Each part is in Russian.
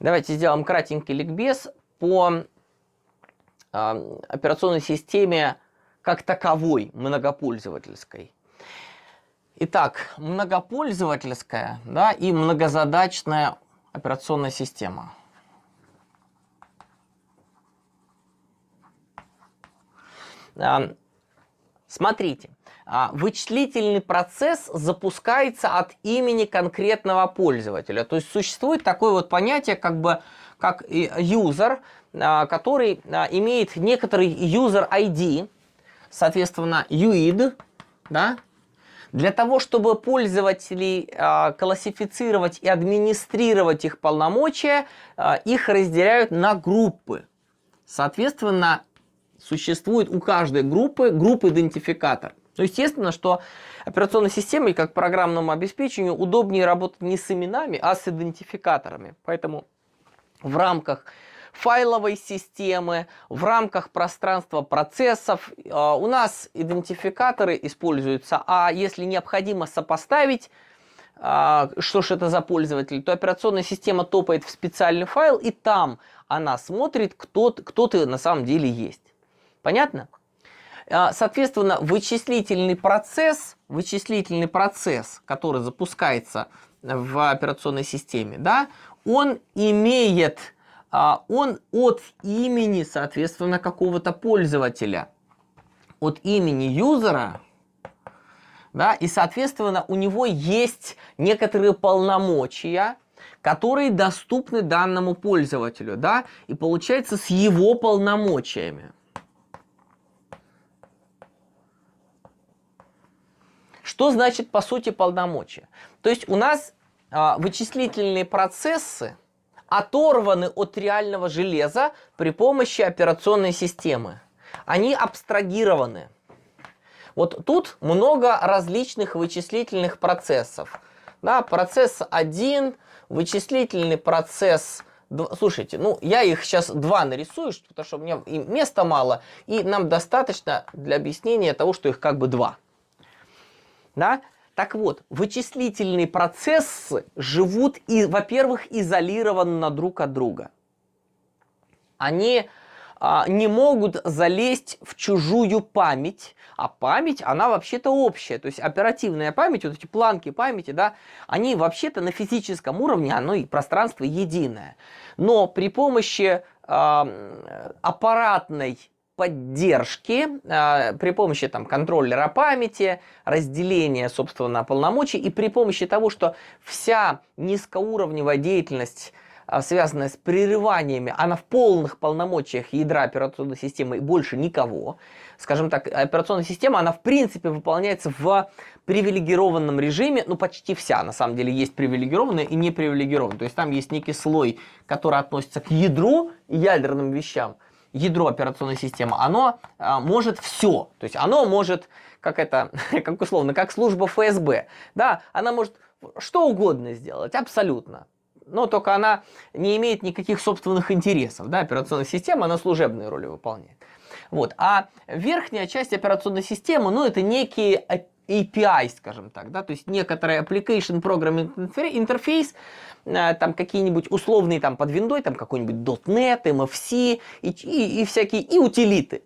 Давайте сделаем кратенький ликбез по э, операционной системе как таковой, многопользовательской. Итак, многопользовательская да, и многозадачная операционная система. Э, смотрите. А, вычислительный процесс запускается от имени конкретного пользователя. То есть существует такое вот понятие, как бы как user, а, который а, имеет некоторый user ID, соответственно, UID, да, для того, чтобы пользователей э, классифицировать и администрировать их полномочия, э, их разделяют на группы. Соответственно, существует у каждой группы групп-идентификатор. То естественно, что операционной системой, как программному обеспечению, удобнее работать не с именами, а с идентификаторами. Поэтому в рамках файловой системы, в рамках пространства процессов. Э, у нас идентификаторы используются, а если необходимо сопоставить, э, что же это за пользователь, то операционная система топает в специальный файл, и там она смотрит, кто, кто ты на самом деле есть. Понятно? А, соответственно, вычислительный процесс, вычислительный процесс, который запускается в операционной системе, да, он имеет, а, он от имени, соответственно, какого-то пользователя, от имени юзера, да, и, соответственно, у него есть некоторые полномочия, которые доступны данному пользователю, да, и получается с его полномочиями. Что значит по сути полномочия? То есть у нас а, вычислительные процессы оторваны от реального железа при помощи операционной системы. Они абстрагированы. Вот тут много различных вычислительных процессов. Да, процесс 1, вычислительный процесс Слушайте, ну я их сейчас два нарисую, потому что у меня места мало, и нам достаточно для объяснения того, что их как бы два. Да? Так вот, вычислительные процессы живут, и, во-первых, изолированно друг от друга. Они а, не могут залезть в чужую память, а память, она вообще-то общая, то есть оперативная память, вот эти планки памяти, да, они вообще-то на физическом уровне, оно и пространство единое. Но при помощи э, аппаратной поддержки э, при помощи там, контроллера памяти, разделения, собственно, полномочий и при помощи того, что вся низкоуровневая деятельность а, связанная с прерываниями, она в полных полномочиях ядра операционной системы и больше никого. Скажем так, операционная система, она в принципе выполняется в привилегированном режиме, ну почти вся, на самом деле, есть привилегированная и непривилегированная. То есть там есть некий слой, который относится к ядру и ядерным вещам – ядро операционной системы, оно а, может все. То есть оно может, как это, как условно, как служба ФСБ. Да, она может что угодно сделать, абсолютно. Но только она не имеет никаких собственных интересов. Да, операционная система, она служебные роли выполняет. Вот. А верхняя часть операционной системы, ну, это некие API, скажем так, да, то есть некоторые application programming interface, э, там какие-нибудь условные там под виндой, там какой-нибудь .NET, MFC эм и, и, и всякие, и утилиты.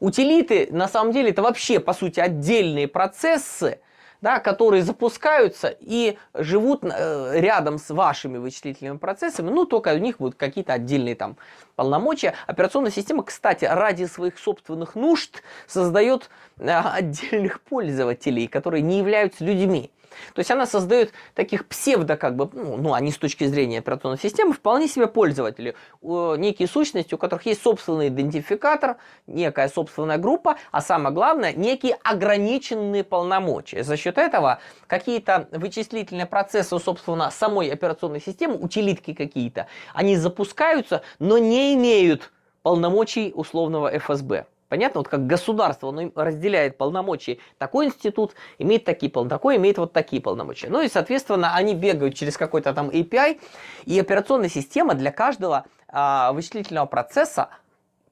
Утилиты, на самом деле, это вообще, по сути, отдельные процессы, да, которые запускаются и живут э, рядом с вашими вычислительными процессами, ну, только у них будут какие-то отдельные там полномочия. Операционная система, кстати, ради своих собственных нужд создает э, отдельных пользователей, которые не являются людьми. То есть она создает таких псевдо, как бы, ну, ну они с точки зрения операционной системы, вполне себе пользователи, некие сущности, у которых есть собственный идентификатор, некая собственная группа, а самое главное, некие ограниченные полномочия. За счет этого какие-то вычислительные процессы, собственно, самой операционной системы, утилитки какие-то, они запускаются, но не имеют полномочий условного ФСБ. Понятно, вот как государство, оно разделяет полномочия. Такой институт имеет такие полномочия, такой имеет вот такие полномочия. Ну и, соответственно, они бегают через какой-то там API, и операционная система для каждого а, вычислительного процесса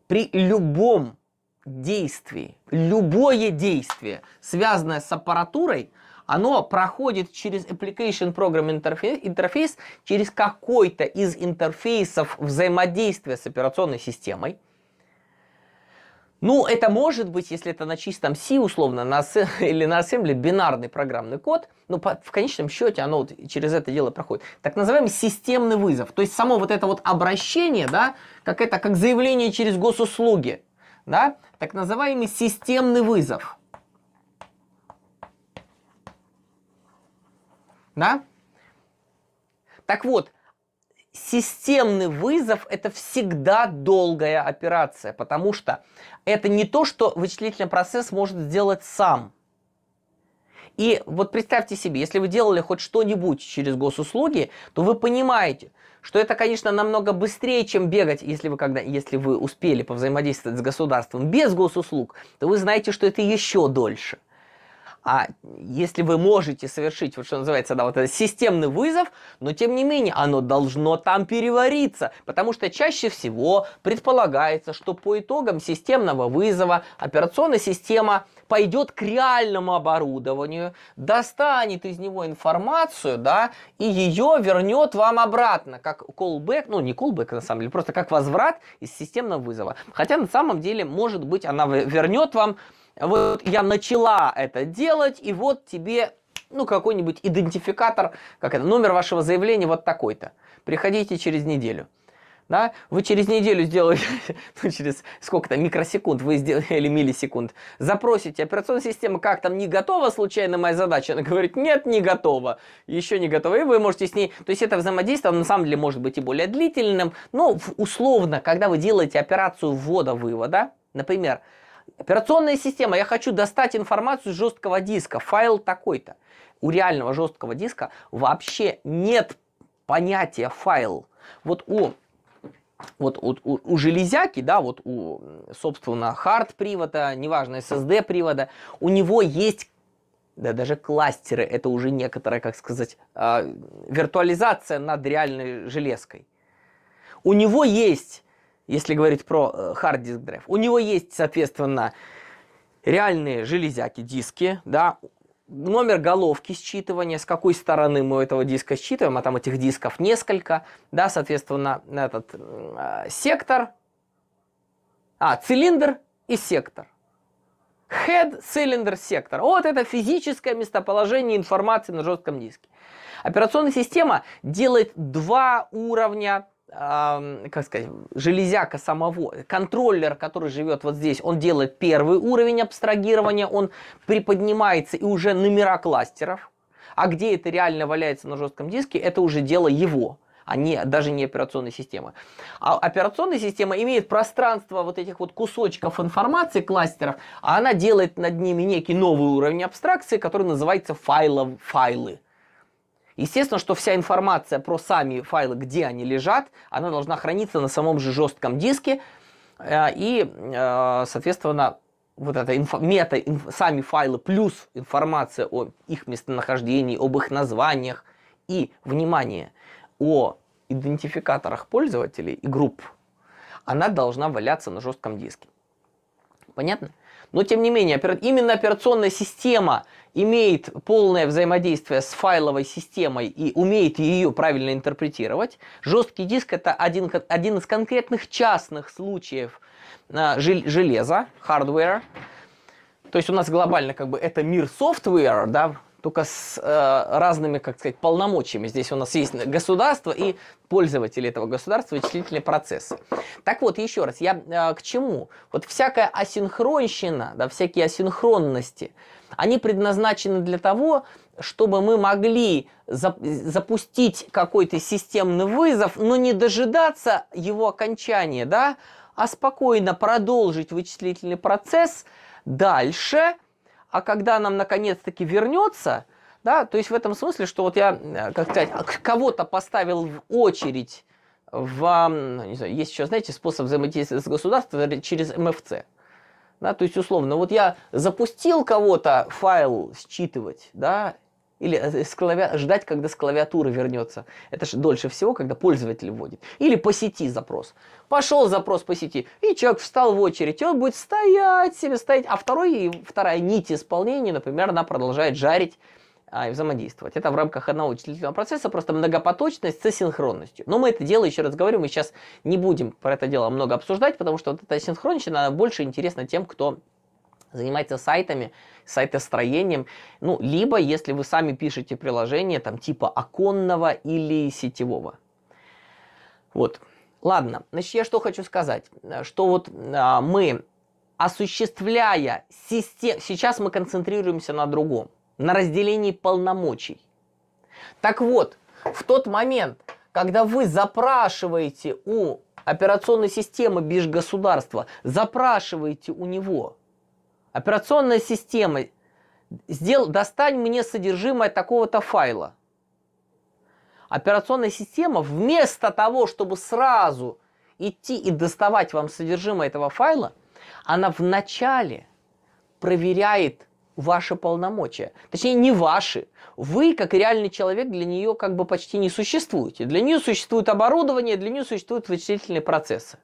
при любом действии, любое действие, связанное с аппаратурой, оно проходит через Application Program Interface, интерфейс, через какой-то из интерфейсов взаимодействия с операционной системой – ну, это может быть, если это на чистом C, условно, на C, или на ассембле бинарный программный код, но по, в конечном счете оно вот через это дело проходит. Так называемый системный вызов. То есть само вот это вот обращение, да, как это, как заявление через госуслуги, да, так называемый системный вызов. Да? Так вот, системный вызов – это всегда долгая операция, потому что это не то, что вычислительный процесс может сделать сам. И вот представьте себе, если вы делали хоть что-нибудь через госуслуги, то вы понимаете, что это, конечно, намного быстрее, чем бегать, если вы, когда, если вы успели повзаимодействовать с государством без госуслуг, то вы знаете, что это еще дольше – а если вы можете совершить, вот что называется, да, вот этот системный вызов, но тем не менее оно должно там перевариться, потому что чаще всего предполагается, что по итогам системного вызова операционная система пойдет к реальному оборудованию, достанет из него информацию, да, и ее вернет вам обратно, как callback, ну не callback на самом деле, просто как возврат из системного вызова. Хотя на самом деле, может быть, она вернет вам вот я начала это делать, и вот тебе ну, какой-нибудь идентификатор, как это, номер вашего заявления вот такой-то. Приходите через неделю. Да? Вы через неделю сделаете, ну, через сколько-то микросекунд вы сделали, или миллисекунд, запросите операционную систему, как там, не готова случайно моя задача? Она говорит, нет, не готова, еще не готова, и вы можете с ней, то есть это взаимодействие, на самом деле, может быть и более длительным, но условно, когда вы делаете операцию ввода-вывода, например, Операционная система, я хочу достать информацию с жесткого диска, файл такой-то. У реального жесткого диска вообще нет понятия файл. Вот у вот у, у, у железяки, да, вот у, собственно, хард-привода, неважно, SSD-привода, у него есть да, даже кластеры, это уже некоторая, как сказать, э, виртуализация над реальной железкой. У него есть если говорить про э, hard disk драйв. У него есть, соответственно, реальные железяки, диски, да, номер головки считывания, с какой стороны мы этого диска считываем, а там этих дисков несколько, да, соответственно, этот э, сектор, а, цилиндр и сектор. Head, цилиндр, сектор. Вот это физическое местоположение информации на жестком диске. Операционная система делает два уровня как сказать, железяка самого, контроллер, который живет вот здесь, он делает первый уровень абстрагирования, он приподнимается и уже номера кластеров, а где это реально валяется на жестком диске, это уже дело его а не, даже не операционной системы. А операционная система имеет пространство вот этих вот кусочков информации, кластеров, а она делает над ними некий новый уровень абстракции, который называется файлов, файлы. Естественно, что вся информация про сами файлы, где они лежат, она должна храниться на самом же жестком диске. Э, и, э, соответственно, вот это инфо, мета, инф, сами файлы плюс информация о их местонахождении, об их названиях и, внимание, о идентификаторах пользователей и групп, она должна валяться на жестком диске. Понятно? Но тем не менее, опер... именно операционная система имеет полное взаимодействие с файловой системой и умеет ее правильно интерпретировать. Жесткий диск это один, один из конкретных частных случаев э, жел железа, hardware То есть у нас глобально как бы это мир software да, только с э, разными, как сказать, полномочиями. Здесь у нас есть государство и пользователи этого государства, вычислительные процессы. Так вот, еще раз, я э, к чему? Вот всякая асинхронщина, да, всякие асинхронности, они предназначены для того, чтобы мы могли за запустить какой-то системный вызов, но не дожидаться его окончания, да, а спокойно продолжить вычислительный процесс дальше – а когда нам наконец-таки вернется, да, то есть в этом смысле, что вот я, э, как сказать, кого-то поставил в очередь в, ну, не знаю, есть еще, знаете, способ взаимодействия с государством через МФЦ. Да, то есть, условно, вот я запустил кого-то файл считывать, да, или э, с клави... ждать, когда с клавиатуры вернется. Это же дольше всего, когда пользователь вводит. Или по сети запрос. Пошел запрос по сети, и человек встал в очередь, и он будет стоять себе, стоять. А второй, вторая нить исполнения, например, она продолжает жарить а, и взаимодействовать. Это в рамках одного вычислительного процесса, просто многопоточность с синхронностью. Но мы это дело, еще раз говорим, мы сейчас не будем про это дело много обсуждать, потому что вот эта асинхронщина, она больше интересна тем, кто занимается сайтами, сайтостроением, ну, либо если вы сами пишете приложение там типа оконного или сетевого. Вот. Ладно, значит, я что хочу сказать, что вот а, мы, осуществляя систему, сейчас мы концентрируемся на другом, на разделении полномочий. Так вот, в тот момент, когда вы запрашиваете у операционной системы бишь государства, запрашиваете у него Операционная система, сдел, достань мне содержимое такого-то файла. Операционная система вместо того, чтобы сразу идти и доставать вам содержимое этого файла, она вначале проверяет ваши полномочия. Точнее, не ваши. Вы, как реальный человек, для нее как бы почти не существуете. Для нее существует оборудование, для нее существуют вычислительные процессы.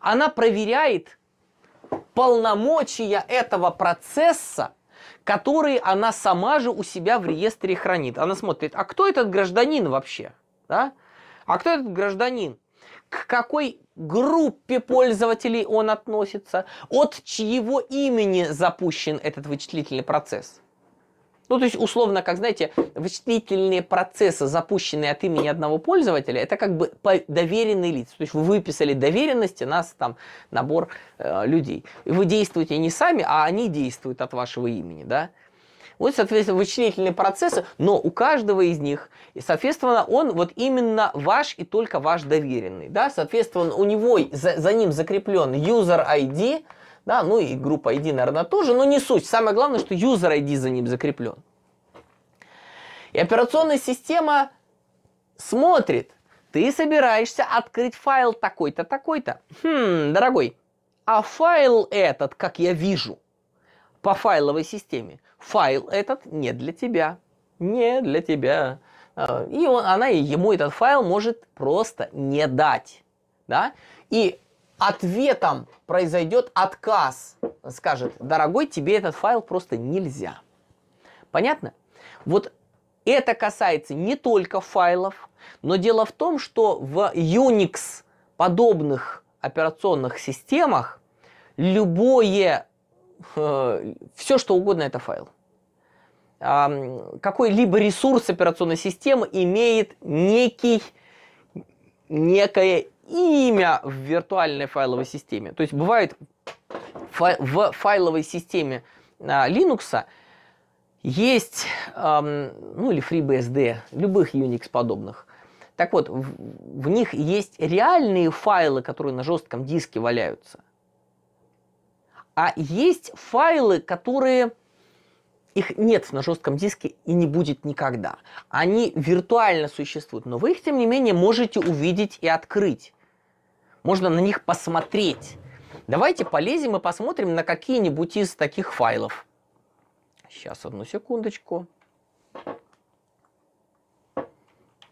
Она проверяет полномочия этого процесса, которые она сама же у себя в реестре хранит. Она смотрит, а кто этот гражданин вообще? Да? А кто этот гражданин? К какой группе пользователей он относится? От чьего имени запущен этот вычислительный процесс? Ну, то есть, условно, как, знаете, вычислительные процессы, запущенные от имени одного пользователя, это как бы доверенные лица. То есть, вы выписали доверенности, нас там набор э, людей. И вы действуете не сами, а они действуют от вашего имени, да? Вот, соответственно, вычислительные процессы, но у каждого из них, соответственно, он вот именно ваш и только ваш доверенный, да? Соответственно, у него, за, за ним закреплен user ID, да, ну и группа ID, наверное, тоже, но не суть. Самое главное, что user ID за ним закреплен. И операционная система смотрит, ты собираешься открыть файл такой-то, такой-то. Хм, дорогой, а файл этот, как я вижу, по файловой системе, файл этот не для тебя. Не для тебя. А, и он, она ему этот файл может просто не дать. Да? И ответом произойдет отказ. Скажет, дорогой, тебе этот файл просто нельзя. Понятно? Вот это касается не только файлов, но дело в том, что в Unix подобных операционных системах любое, э, все что угодно это файл. Э, какой-либо ресурс операционной системы имеет некий, некое имя в виртуальной файловой системе. То есть бывает в файловой системе а, Linux есть, эм, ну или FreeBSD, любых Unix подобных. Так вот, в, в них есть реальные файлы, которые на жестком диске валяются. А есть файлы, которые их нет на жестком диске и не будет никогда. Они виртуально существуют, но вы их, тем не менее, можете увидеть и открыть. Можно на них посмотреть. Давайте полезем и посмотрим на какие-нибудь из таких файлов. Сейчас, одну секундочку.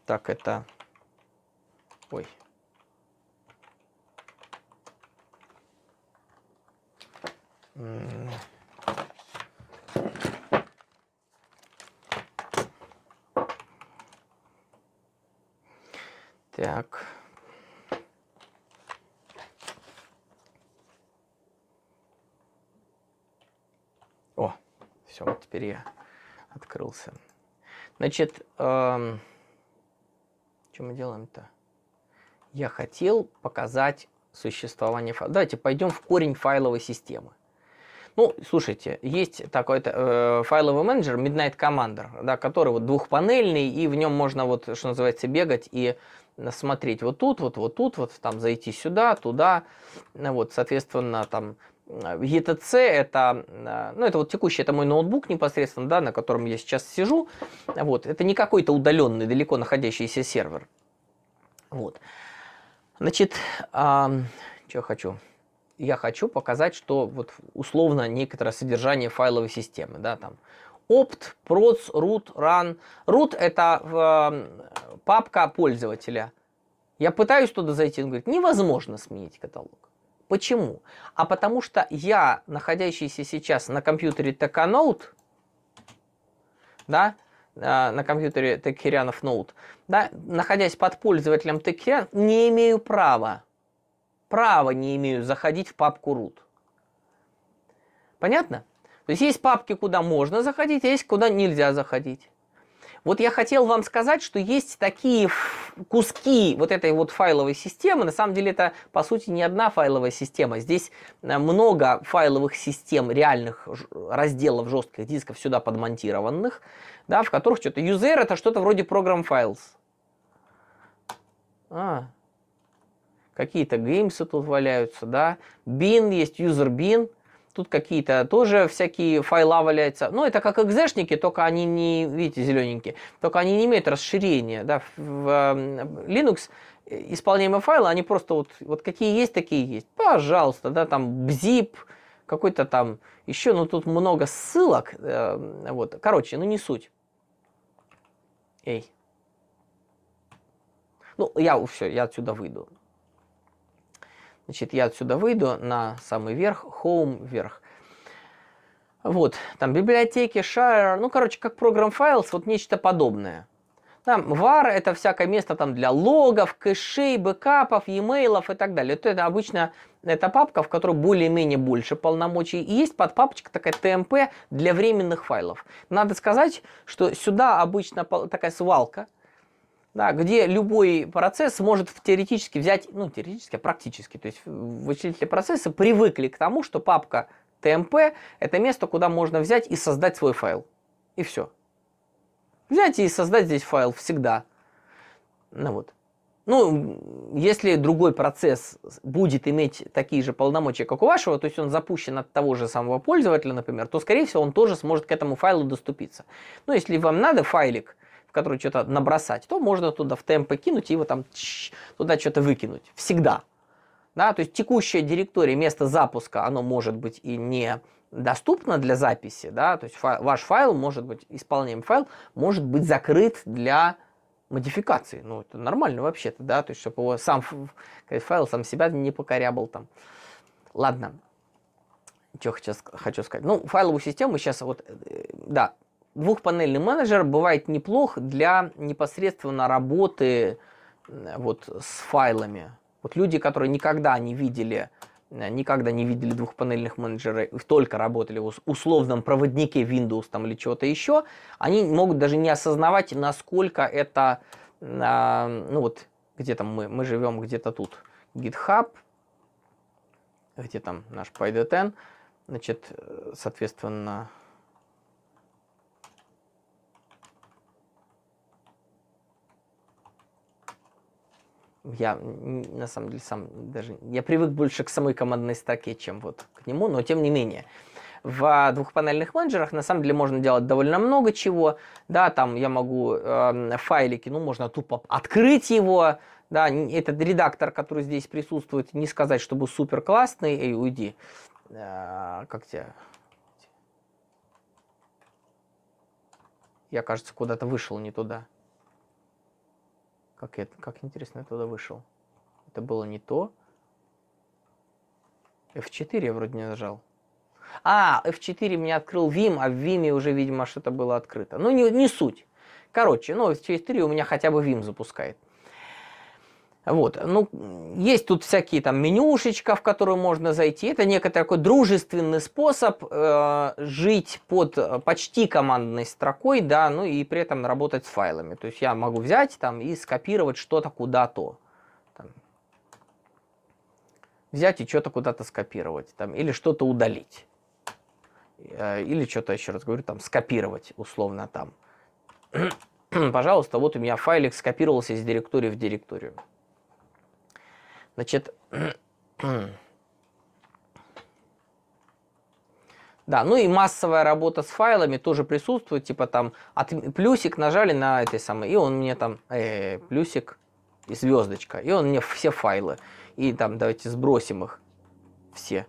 Так, это... Ой. Так. Все, вот теперь я открылся. Значит, эм, что мы делаем-то? Я хотел показать существование файла. Давайте пойдем в корень файловой системы. Ну, слушайте, есть такой э, файловый менеджер Midnight Commander, да, который вот двухпанельный, и в нем можно вот, что называется, бегать и смотреть вот тут, вот, вот тут, вот там зайти сюда, туда, вот, соответственно, там ETC это, э, ну это вот текущий, это мой ноутбук непосредственно, да, на котором я сейчас сижу. Вот, это не какой-то удаленный, далеко находящийся сервер. Вот. Значит, а, что хочу? Я хочу показать, что вот условно некоторое содержание файловой системы, да, там opt, proc, root, run. Root это в, папка пользователя. Я пытаюсь туда зайти, он говорит, невозможно сменить каталог. Почему? А потому что я, находящийся сейчас на компьютере Tekonote, да, а, на компьютере Текерянов Note, да, находясь под пользователем Текерян, не имею права, права не имею заходить в папку root. Понятно? То есть есть папки, куда можно заходить, а есть куда нельзя заходить. Вот я хотел вам сказать, что есть такие куски вот этой вот файловой системы. На самом деле это, по сути, не одна файловая система. Здесь э, много файловых систем, реальных разделов жестких дисков сюда подмонтированных, да, в которых что-то... User это что-то вроде программ Files. А, какие-то геймсы тут валяются, да. Bin есть, user bin тут какие-то тоже всякие файла валяются. Ну, это как экзешники, только они не, видите, зелененькие, только они не имеют расширения. Да? В эм, Linux э, исполняемые файлы, они просто вот, вот какие есть, такие есть. Пожалуйста, да, там zip, какой-то там еще, ну тут много ссылок, эм, вот, короче, ну не суть. Эй. Ну, я все, я отсюда выйду. Значит, я отсюда выйду на самый верх, home вверх. Вот, там библиотеки, share, ну, короче, как программ файлс, вот нечто подобное. Там var – это всякое место там для логов, кэшей, бэкапов, e и так далее. Это, это обычно это папка, в которой более-менее больше полномочий. И есть подпапочка такая TMP для временных файлов. Надо сказать, что сюда обычно такая свалка – да, где любой процесс может теоретически взять, ну, теоретически, а практически, то есть вычислители процесса привыкли к тому, что папка TMP – это место, куда можно взять и создать свой файл. И все. Взять и создать здесь файл всегда. Ну вот. Ну, если другой процесс будет иметь такие же полномочия, как у вашего, то есть он запущен от того же самого пользователя, например, то, скорее всего, он тоже сможет к этому файлу доступиться. Ну, если вам надо файлик – в которую что-то набросать, то можно туда в темпы кинуть и его там туда что-то выкинуть. Всегда. Да, то есть текущая директория, место запуска, оно может быть и не доступно для записи, да, то есть файл, ваш файл может быть, исполняемый файл может быть закрыт для модификации. Ну, это нормально вообще-то, да, то есть чтобы его сам файл сам себя не покорябал там. Ладно, что хочу, хочу сказать. Ну, файловую систему сейчас вот, э, да, двухпанельный менеджер бывает неплох для непосредственно работы э, вот с файлами. Вот люди, которые никогда не видели, э, никогда не видели двухпанельных менеджеров, только работали в условном проводнике Windows там или чего-то еще, они могут даже не осознавать, насколько это, а, ну вот, где там мы, мы живем, где-то тут, GitHub, где там наш PyDTN, значит, э, соответственно, я на самом деле сам даже я привык больше к самой командной строке, чем вот к нему, но тем не менее. В а, двухпанельных менеджерах на самом деле можно делать довольно много чего. Да, там я могу э, файлики, ну можно тупо открыть его. Да, этот редактор, который здесь присутствует, не сказать, чтобы супер классный. Эй, уйди. Э, как тебя? Я, кажется, куда-то вышел не туда. Как, это, как интересно я туда вышел. Это было не то. F4 я вроде не нажал. А, F4 меня открыл Vim, а в Vim уже, видимо, что-то было открыто. Ну, не, не суть. Короче, ну, через 3 у меня хотя бы Vim запускает. Вот. Ну, есть тут всякие там менюшечка, в которую можно зайти. Это некий такой дружественный способ э, жить под э, почти командной строкой, да, ну и при этом работать с файлами. То есть я могу взять там и скопировать что-то куда-то. Взять и что-то куда-то скопировать. Там, или что-то удалить. Э, или что-то, еще раз говорю, там скопировать условно там. Пожалуйста, вот у меня файлик скопировался из директории в директорию. Значит, да, ну и массовая работа с файлами тоже присутствует, типа там от, плюсик нажали на этой самой, и он мне там э, плюсик и звездочка, и он мне все файлы, и там давайте сбросим их все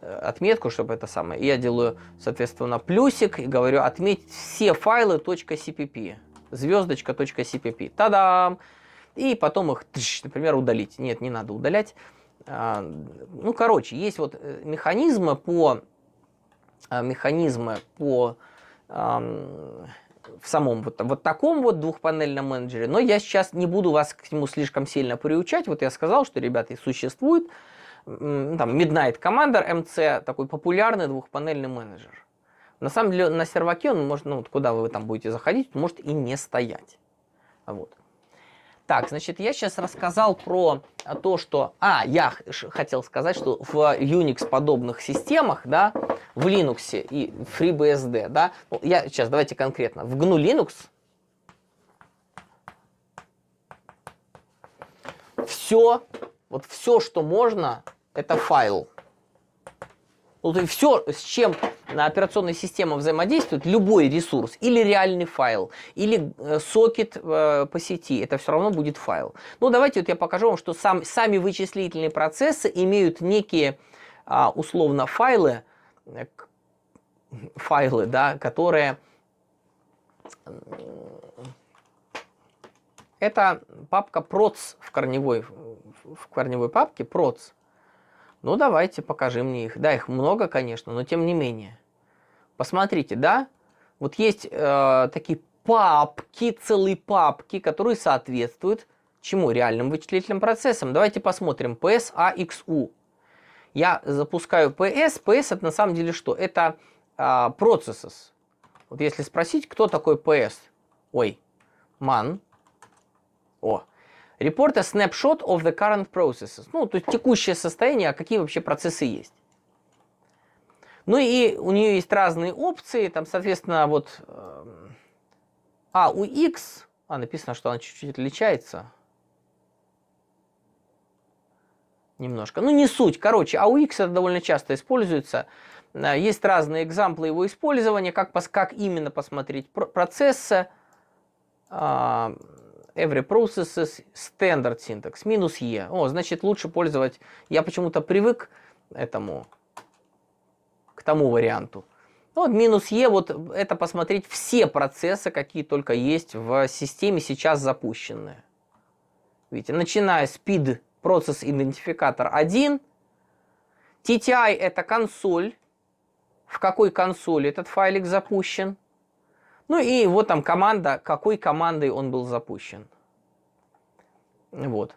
э, отметку, чтобы это самое. и Я делаю, соответственно, плюсик и говорю отметить все файлы .cpp, звездочка .cpp. Та-дам! и потом их, например, удалить. Нет, не надо удалять. А, ну, короче, есть вот э, механизмы по а, механизмы по в самом вот, вот таком вот двухпанельном менеджере, но я сейчас не буду вас к нему слишком сильно приучать. Вот я сказал, что, ребята, существует ну, там Midnight Commander MC, такой популярный двухпанельный менеджер. На самом деле на серваке он может, ну вот куда вы там будете заходить, может и не стоять. Вот. Так, значит, я сейчас рассказал про то, что... А, я хотел сказать, что в Unix-подобных системах, да, в Linux и FreeBSD, да, ну, я сейчас, давайте конкретно, в GNU Linux все, вот все, что можно, это файл. Ну, то есть все, с чем операционная система взаимодействует, любой ресурс, или реальный файл, или э, сокет э, по сети, это все равно будет файл. Ну, давайте вот я покажу вам, что сам, сами вычислительные процессы имеют некие, а, условно, файлы, э, файлы, да, которые... Это папка proc в корневой, в корневой папке, proc. Ну, давайте, покажи мне их. Да, их много, конечно, но тем не менее. Посмотрите, да? Вот есть э, такие папки, целые папки, которые соответствуют чему? Реальным вычислительным процессам. Давайте посмотрим. PS, PSAXU. А, Я запускаю PS. PS это на самом деле что? Это э, а, processes. Вот если спросить, кто такой PS? Ой, man. О, Report a snapshot of the current processes. Ну, то есть текущее состояние, а какие вообще процессы есть. Ну и у нее есть разные опции, там, соответственно, вот эм, а у X, а написано, что она чуть-чуть отличается. Немножко. Ну, не суть. Короче, а у X это довольно часто используется. Э, есть разные экзамплы его использования, как, как именно посмотреть процессы. Эм, every processes, standard syntax, минус E. О, значит, лучше пользовать... Я почему-то привык этому, к тому варианту. Ну вот минус Е, e, вот это посмотреть все процессы, какие только есть в системе, сейчас запущенные. Видите, начиная с PID, процесс идентификатор 1, TTI это консоль, в какой консоли этот файлик запущен, ну и вот там команда, какой командой он был запущен. Вот.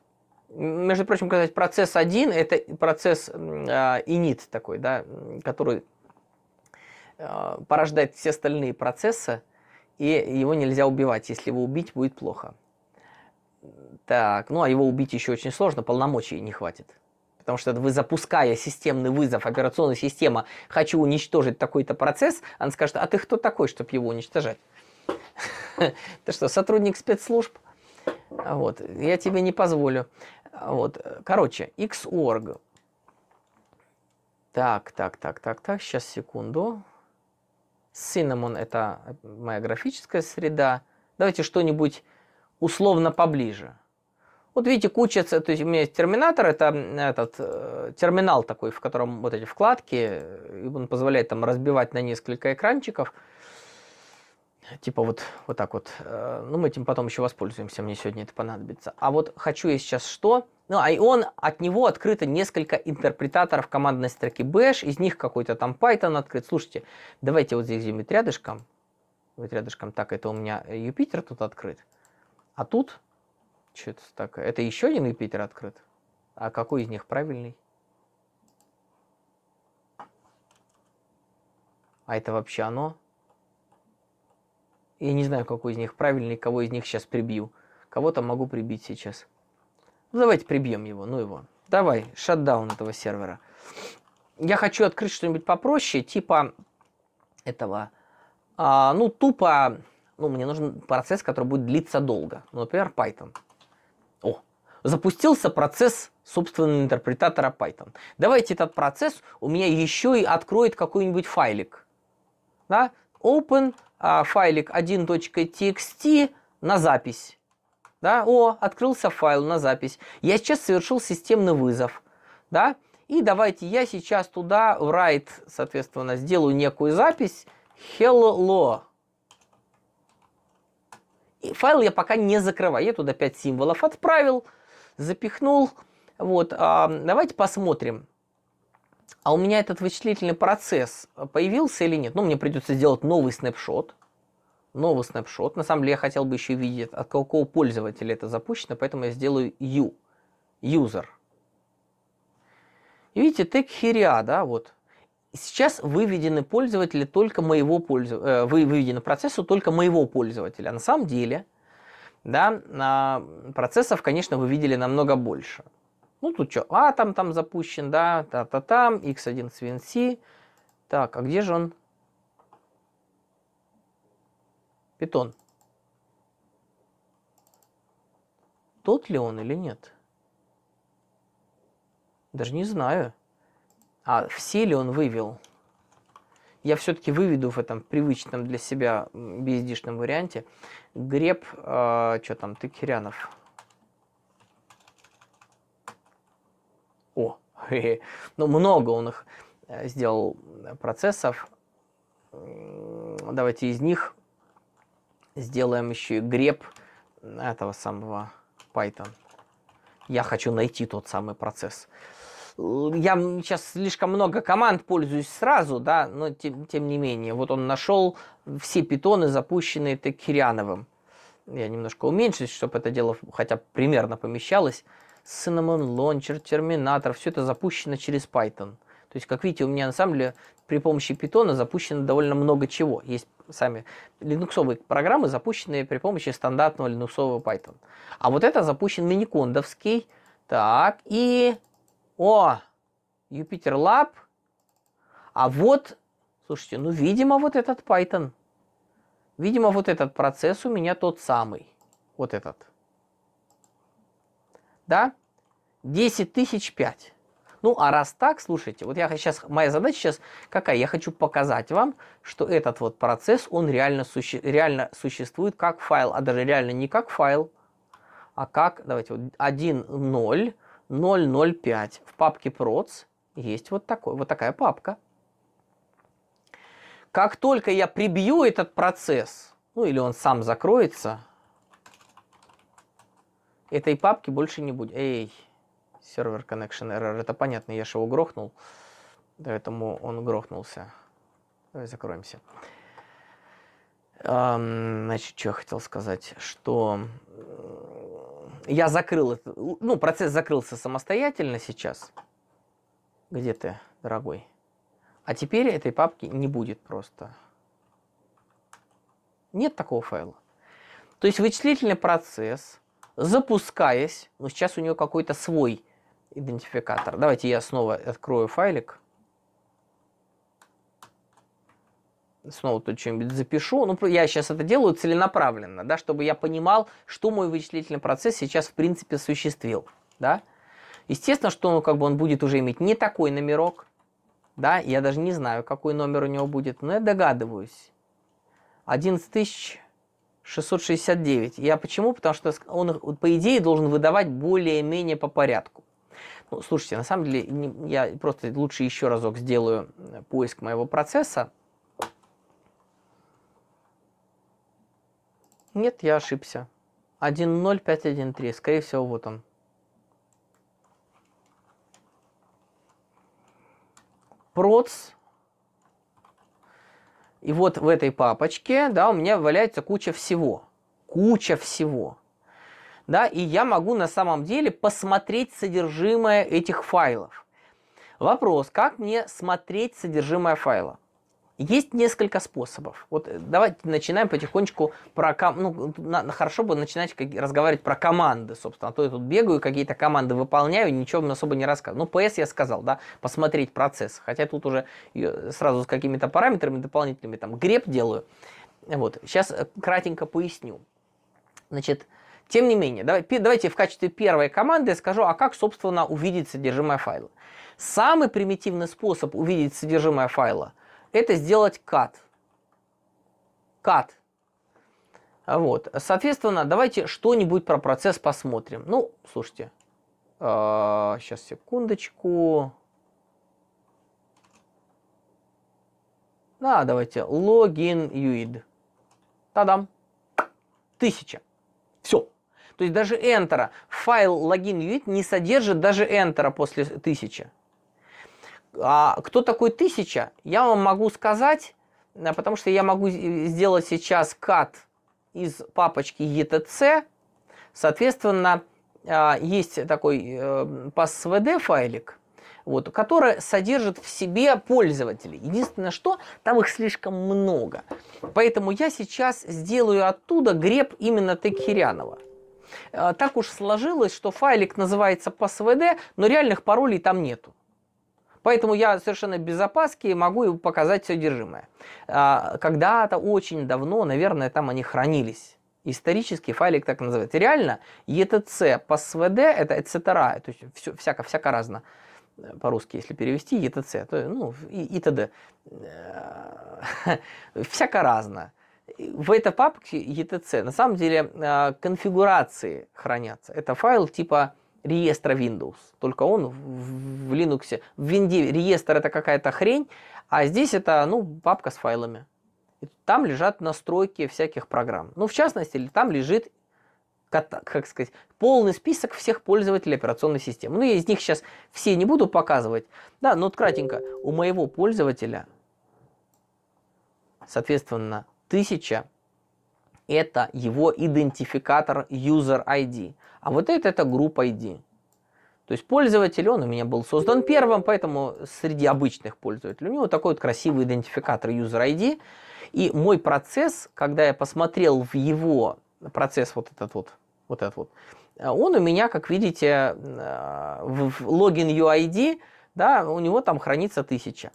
Между прочим, сказать, процесс 1 – это процесс э, init а, такой, да, который э, порождает все остальные процессы, и его нельзя убивать. Если его убить, будет плохо. Так, ну а его убить еще очень сложно, полномочий не хватит. Потому что вы, запуская системный вызов, операционная система «хочу уничтожить такой-то процесс», она скажет «а ты кто такой, чтобы его уничтожать?» Ты что, сотрудник спецслужб? Вот, я тебе не позволю. Вот, короче, Xorg. Так, так, так, так, так, сейчас, секунду. Cinnamon – это моя графическая среда. Давайте что-нибудь условно поближе. Вот видите, куча, то есть у меня есть терминатор, это этот э, терминал такой, в котором вот эти вкладки, И он позволяет там разбивать на несколько экранчиков. Типа вот, вот так вот. Э, ну, мы этим потом еще воспользуемся, мне сегодня это понадобится. А вот хочу я сейчас что? Ну, а и он, от него открыто несколько интерпретаторов командной строки bash, из них какой-то там Python открыт. Слушайте, давайте вот здесь где-нибудь рядышком, вот рядышком, так, это у меня Юпитер тут открыт, а тут что-то так. Это еще один Юпитер открыт? А какой из них правильный? А это вообще оно? Я не знаю, какой из них правильный, кого из них сейчас прибью. Кого-то могу прибить сейчас. Ну, давайте прибьем его, ну его. Давай, шатдаун этого сервера. Я хочу открыть что-нибудь попроще, типа этого. А, ну, тупо, ну, мне нужен процесс, который будет длиться долго. Ну, например, Python запустился процесс собственного интерпретатора Python. Давайте этот процесс у меня еще и откроет какой-нибудь файлик. Да? Open а, файлик 1.txt на запись. Да? О, открылся файл на запись. Я сейчас совершил системный вызов. Да? И давайте я сейчас туда в write, соответственно, сделаю некую запись. Hello. И файл я пока не закрываю. Я туда 5 символов отправил запихнул. Вот, а давайте посмотрим, а у меня этот вычислительный процесс появился или нет. Ну, мне придется сделать новый снапшот. Новый снапшот. На самом деле я хотел бы еще видеть, от какого пользователя это запущено, поэтому я сделаю U. User. И видите, тег херя, да, вот. Сейчас выведены пользователи только моего пользователя, э, выведены процессу только моего пользователя. На самом деле, да, процессов, конечно, вы видели намного больше. Ну, тут что, атом там запущен, да, та-та-там, x1 CNC. Так, а где же он? Питон. Тот ли он или нет? Даже не знаю. А все ли он вывел? Я все-таки выведу в этом привычном для себя bsd варианте. Греб, э, а, что там, Тыкирянов. О, ну много он их э, сделал э, процессов. Давайте из них сделаем еще и греб этого самого Python. Я хочу найти тот самый процесс. Э, я сейчас слишком много команд пользуюсь сразу, да, но тем, тем не менее, вот он нашел все питоны, запущенные Текиряновым. Я немножко уменьшусь, чтобы это дело хотя примерно помещалось. Cinnamon Launcher, Terminator, все это запущено через Python. То есть, как видите, у меня на самом деле при помощи питона запущено довольно много чего. Есть сами линуксовые программы, запущенные при помощи стандартного линуксового Python. А вот это запущен миникондовский, так, и о, Юпитер Лаб. А вот, слушайте, ну, видимо, вот этот Python. Видимо, вот этот процесс у меня тот самый. Вот этот. Да? 10 тысяч 5. Ну, а раз так, слушайте, вот я сейчас, моя задача сейчас какая? Я хочу показать вам, что этот вот процесс, он реально, суще, реально существует как файл, а даже реально не как файл, а как, давайте, вот 1, 0, 005. В папке procs есть вот, такой, вот такая папка. Как только я прибью этот процесс, ну или он сам закроется, этой папки больше не будет. Эй, сервер connection error, это понятно, я же его грохнул, поэтому он грохнулся. Давай закроемся. Эм, значит, что я хотел сказать, что я закрыл это. Ну, процесс закрылся самостоятельно сейчас. Где ты, дорогой? А теперь этой папки не будет просто. Нет такого файла. То есть вычислительный процесс, запускаясь, ну сейчас у него какой-то свой идентификатор. Давайте я снова открою файлик. снова тут что-нибудь запишу. Ну, я сейчас это делаю целенаправленно, да, чтобы я понимал, что мой вычислительный процесс сейчас, в принципе, осуществил, да. Естественно, что ну, как бы он будет уже иметь не такой номерок, да, я даже не знаю, какой номер у него будет, но я догадываюсь. 11669. Я почему? Потому что он, по идее, должен выдавать более-менее по порядку. Ну, слушайте, на самом деле, я просто лучше еще разок сделаю э, поиск моего процесса, Нет, я ошибся. 1.0.5.1.3. Скорее всего, вот он. Проц. И вот в этой папочке, да, у меня валяется куча всего. Куча всего. Да, и я могу на самом деле посмотреть содержимое этих файлов. Вопрос, как мне смотреть содержимое файла? Есть несколько способов. Вот э, давайте начинаем потихонечку про... Ну, на... хорошо бы начинать как... разговаривать про команды, собственно. А то я тут бегаю, какие-то команды выполняю, ничего особо не рассказываю. Ну, PS я сказал, да, посмотреть процесс. Хотя тут уже сразу с какими-то параметрами дополнительными, там, греб делаю. Вот, сейчас э, кратенько поясню. Значит, тем не менее, давай, давайте в качестве первой команды скажу, а как, собственно, увидеть содержимое файла. Самый примитивный способ увидеть содержимое файла – это сделать кат. Кат. Вот. Соответственно, давайте что-нибудь про процесс посмотрим. Ну, слушайте. Э, а, сейчас, секундочку. Да, давайте. Логин юид. Та-дам. Тысяча. Все. То есть даже Enter, файл логин uid не содержит даже Enter после тысячи. А кто такой тысяча? Я вам могу сказать, э, потому что я могу э, сделать сейчас кат из папочки etc. Соответственно, э, есть такой passvd файлик, вот, который содержит в себе пользователей. Единственное, что там их слишком много. Поэтому я сейчас сделаю оттуда греб именно Текхерянова. Так уж сложилось, что файлик называется passvd, но реальных паролей там нету. Поэтому я совершенно без опаски могу показать все содержимое. А, когда-то очень давно, наверное, там они хранились. Исторический файлик так называется. Реально, ETC по СВД это etc. То есть все, всяко, всяко разно э, по-русски, если перевести, ETC, то, ну, и, и т.д. Э, всяко разно. В этой папке ETC на самом деле э, конфигурации хранятся. Это файл типа реестра Windows. Только он в, в Linux. В Windows реестр это какая-то хрень, а здесь это, ну, папка с файлами. И там лежат настройки всяких программ. Ну, в частности, там лежит как сказать, полный список всех пользователей операционной системы. Ну, я из них сейчас все не буду показывать. Да, но вот кратенько, у моего пользователя, соответственно, 1000 это его идентификатор user ID. А вот это, это группа ID. То есть пользователь, он у меня был создан первым, поэтому среди обычных пользователей у него такой вот красивый идентификатор User ID. И мой процесс, когда я посмотрел в его процесс вот этот вот, вот этот вот, э, он у меня, как видите, э, в логин UID, да, у него там хранится тысяча.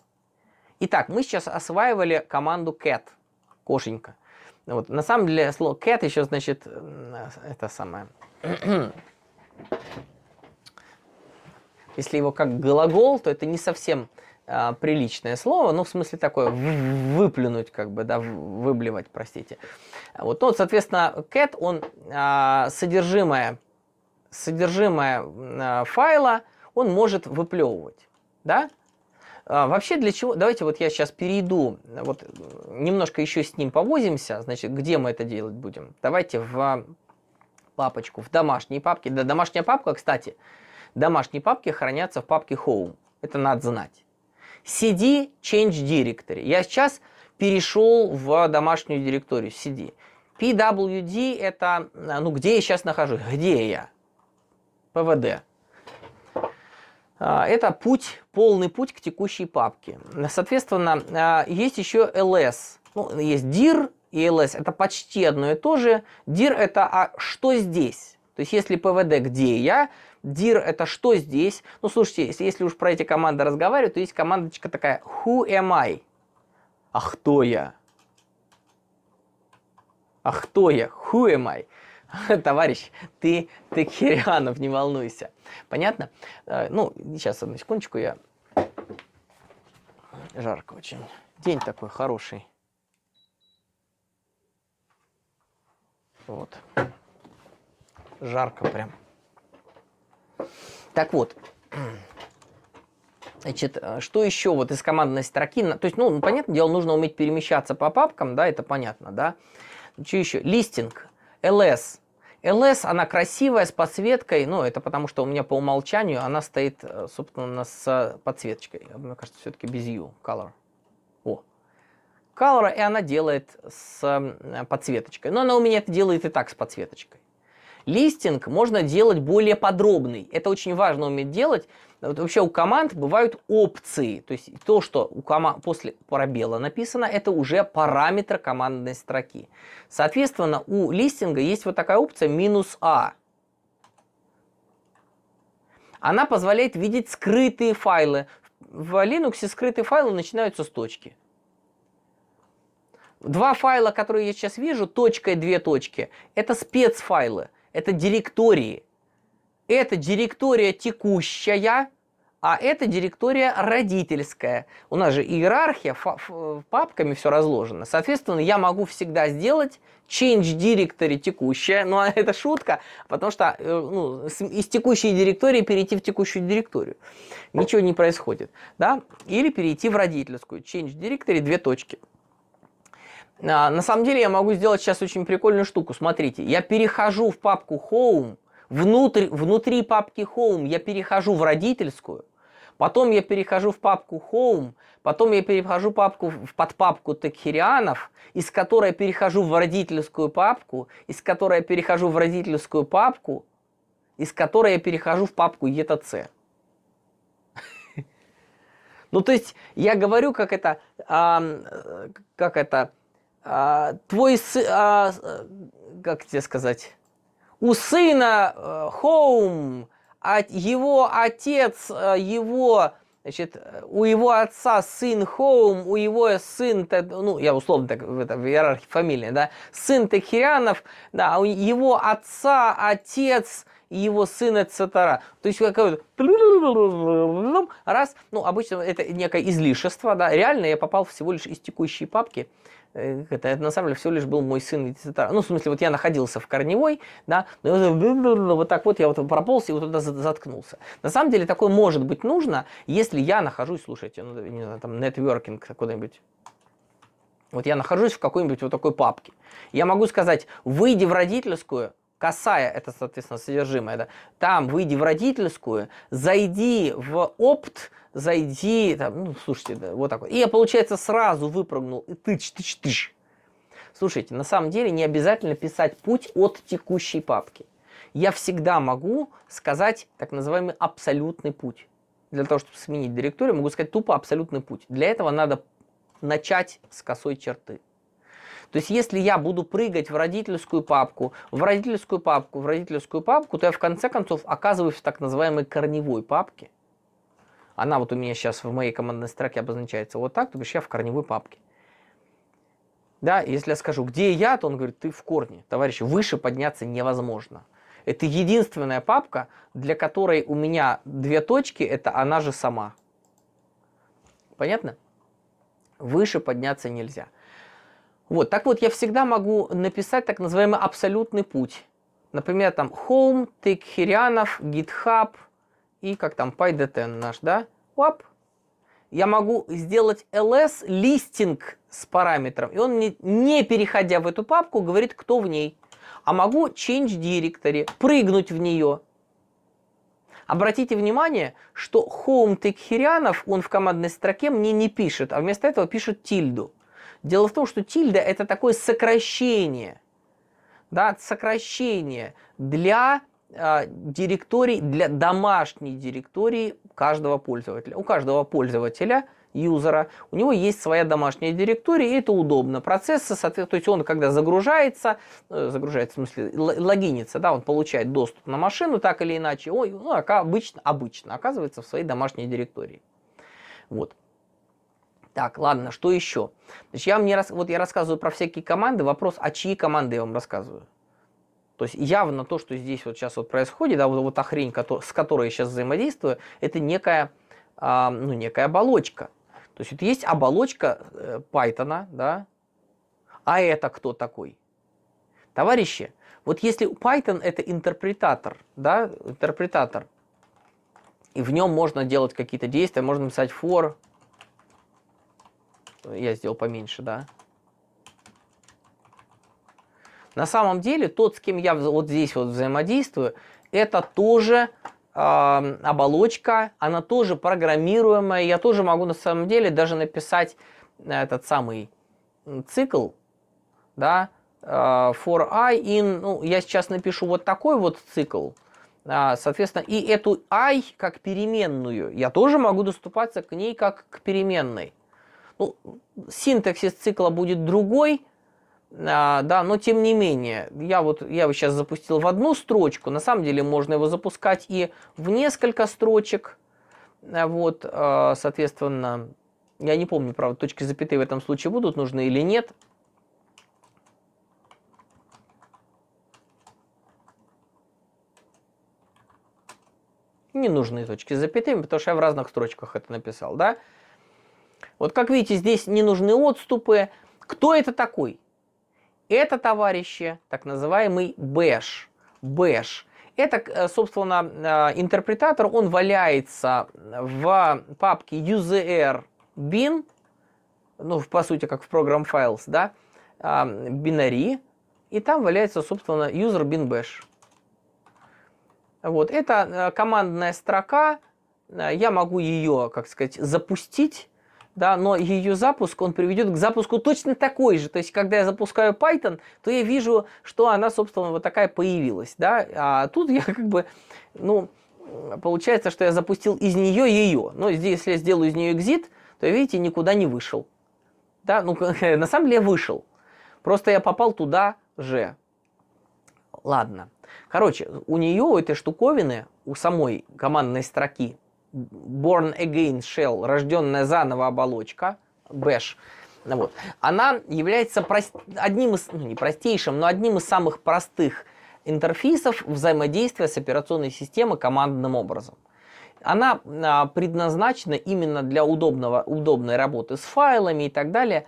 Итак, мы сейчас осваивали команду cat, кошенька. Вот. На самом деле слово cat еще значит это самое. Если его как глагол, то это не совсем э, приличное слово, ну, в смысле такое выплюнуть, как бы, да, выблевать, простите. Вот, ну, соответственно, cat, он э, содержимое, содержимое э, файла, он может выплевывать, да? А, вообще для чего? Давайте вот я сейчас перейду, вот э, немножко еще с ним повозимся, значит, где мы это делать будем. Давайте в папочку, в домашние папки. Да, домашняя папка, кстати, домашние папки хранятся в папке Home. Это надо знать. CD Change Directory. Я сейчас перешел в домашнюю директорию CD. PWD это, э, ну, где я сейчас нахожусь, где я? ПВД. А, это путь, полный путь к текущей папке. Соответственно, а, есть еще ls. Ну, есть dir и ls. Это почти одно и то же. dir это «а что здесь?». То есть, если pvd «где я», dir это «что здесь?». Ну, слушайте, если, если уж про эти команды разговаривать, то есть командочка такая «who am I?». «А кто я?». «А кто я?», «who am I?». Товарищ, ты, ты Кирианов, не волнуйся. Понятно? Э, ну, сейчас, одну секундочку, я... Жарко очень. День такой хороший. Вот. Жарко прям. Так вот. Значит, э, что еще вот из командной строки? То есть, ну, ну, понятное дело, нужно уметь перемещаться по папкам, да, это понятно, да. Что еще? Листинг, LS, LS, она красивая, с подсветкой, ну, это потому что у меня по умолчанию она стоит, э, собственно, с э, подсветочкой. Мне кажется, все-таки без U, Color. О, Color, и она делает с э, подсветочкой. Но она у меня это делает и так с подсветочкой листинг можно делать более подробный. Это очень важно уметь делать. Вот вообще у команд бывают опции. То есть то, что у кома... после пробела написано, это уже параметр командной строки. Соответственно, у листинга есть вот такая опция минус «а». Она позволяет видеть скрытые файлы. В Linux скрытые файлы начинаются с точки. Два файла, которые я сейчас вижу, точка и две точки, это спецфайлы это директории. Это директория текущая, а это директория родительская. У нас же иерархия, папками все разложено. Соответственно, я могу всегда сделать change directory текущая, ну а это шутка, потому что э, ну, из текущей директории перейти в текущую директорию. Ничего не происходит, да? Или перейти в родительскую, change directory, две точки. А, на самом деле я могу сделать сейчас очень прикольную штуку. Смотрите, я перехожу в папку Home, внутрь, внутри папки Home я перехожу в родительскую, потом я перехожу в папку Home, потом я перехожу папку, в подпапку Текхирианов, из которой я перехожу в родительскую папку, из которой я перехожу в родительскую папку, из которой я перехожу в папку ETC. Ну, то есть, я говорю, как это, а, как это, а, твой сын, а, э, как тебе сказать, у сына э, Хоум, а его отец, э, его, значит, у его отца сын Хоум, у его сын, ну, я условно так, в, этом в иерархии фамилии, да, сын Тахирианов, да, а у его отца, отец, и его сына Цетара. То есть какой-то раз, ну, обычно это некое излишество, да, реально я попал всего лишь из текущей папки, это на самом деле всего лишь был мой сын Витицитара. Ну, в смысле, вот я находился в корневой, да, но вот так вот я вот прополз и вот туда заткнулся. На самом деле такое может быть нужно, если я нахожусь, слушайте, ну, не знаю, там, нетворкинг какой нибудь Вот я нахожусь в какой-нибудь вот такой папке. Я могу сказать, выйди в родительскую, Касая это, соответственно, содержимое, да, там выйди в родительскую, зайди в опт, зайди, там, ну, слушайте, да, вот так И я, получается, сразу выпрыгнул, и тыч-тыч-тыч. Слушайте, на самом деле не обязательно писать путь от текущей папки. Я всегда могу сказать так называемый абсолютный путь. Для того, чтобы сменить директорию, могу сказать тупо абсолютный путь. Для этого надо начать с косой черты. То есть, если я буду прыгать в родительскую папку, в родительскую папку, в родительскую папку, то я в конце концов оказываюсь в так называемой корневой папке. Она вот у меня сейчас в моей командной строке обозначается вот так, то бишь я в корневой папке. Да, если я скажу, где я, то он говорит, ты в корне, товарищи, выше подняться невозможно. Это единственная папка, для которой у меня две точки, это она же сама. Понятно? Выше подняться нельзя. Вот, так вот, я всегда могу написать так называемый абсолютный путь. Например, там home, take хирянов, github и как там PyDTN наш, да? Уап. Я могу сделать ls листинг с параметром, и он мне, не переходя в эту папку, говорит, кто в ней. А могу change directory, прыгнуть в нее. Обратите внимание, что home take хирянов он в командной строке мне не пишет, а вместо этого пишет тильду. Дело в том, что тильда – это такое сокращение, да, сокращение для э, директорий, для домашней директории каждого пользователя. У каждого пользователя – юзера, у него есть своя домашняя директория, и это удобно. Процессы, то есть он, когда загружается, э, загружается, в смысле, логинится, да, он получает доступ на машину, так или иначе, Ой, ну, а обычно, обычно оказывается в своей домашней директории. Вот. Так, ладно, что еще? Значит, я вам не рас... Вот я рассказываю про всякие команды. Вопрос, а чьи команды я вам рассказываю? То есть явно то, что здесь вот сейчас вот происходит, да, вот, вот та хрень, с которой я сейчас взаимодействую, это некая, а, ну, некая оболочка. То есть вот есть оболочка э, Python, да, а это кто такой? Товарищи, вот если Python это интерпретатор, да, интерпретатор, и в нем можно делать какие-то действия, можно написать for, я сделал поменьше, да. На самом деле, тот, с кем я вот здесь вот взаимодействую, это тоже э, оболочка, она тоже программируемая. Я тоже могу на самом деле даже написать э, этот самый цикл, да, э, for i in, ну, я сейчас напишу вот такой вот цикл, а, соответственно, и эту i как переменную, я тоже могу доступаться к ней как к переменной синтаксис цикла будет другой, а, да, но тем не менее, я вот я его сейчас запустил в одну строчку, на самом деле можно его запускать и в несколько строчек, а, вот, а, соответственно, я не помню, правда, точки запятые в этом случае будут нужны или нет, не нужны точки с запятыми, потому что я в разных строчках это написал, да, вот как видите, здесь не нужны отступы. Кто это такой? Это, товарищи, так называемый бэш. Бэш. Это, э, собственно, э, интерпретатор, он валяется в папке usr bin, ну, по сути, как в программ files, да, бинари, э, и там валяется, собственно, user bin bash. Вот, это командная строка, я могу ее, как сказать, запустить, да, но ее запуск, он приведет к запуску точно такой же. То есть, когда я запускаю Python, то я вижу, что она, собственно, вот такая появилась, да. А тут я как бы, ну, получается, что я запустил из нее ее. Но здесь, если я сделаю из нее экзит, то, видите, никуда не вышел. Да, ну, на самом деле я вышел. Просто я попал туда же. Ладно. Короче, у нее, у этой штуковины, у самой командной строки, Born Again Shell, рожденная заново оболочка, Bash, ну вот, она является прост... одним из, ну не простейшим, но одним из самых простых интерфейсов взаимодействия с операционной системой командным образом. Она а, предназначена именно для удобного, удобной работы с файлами и так далее.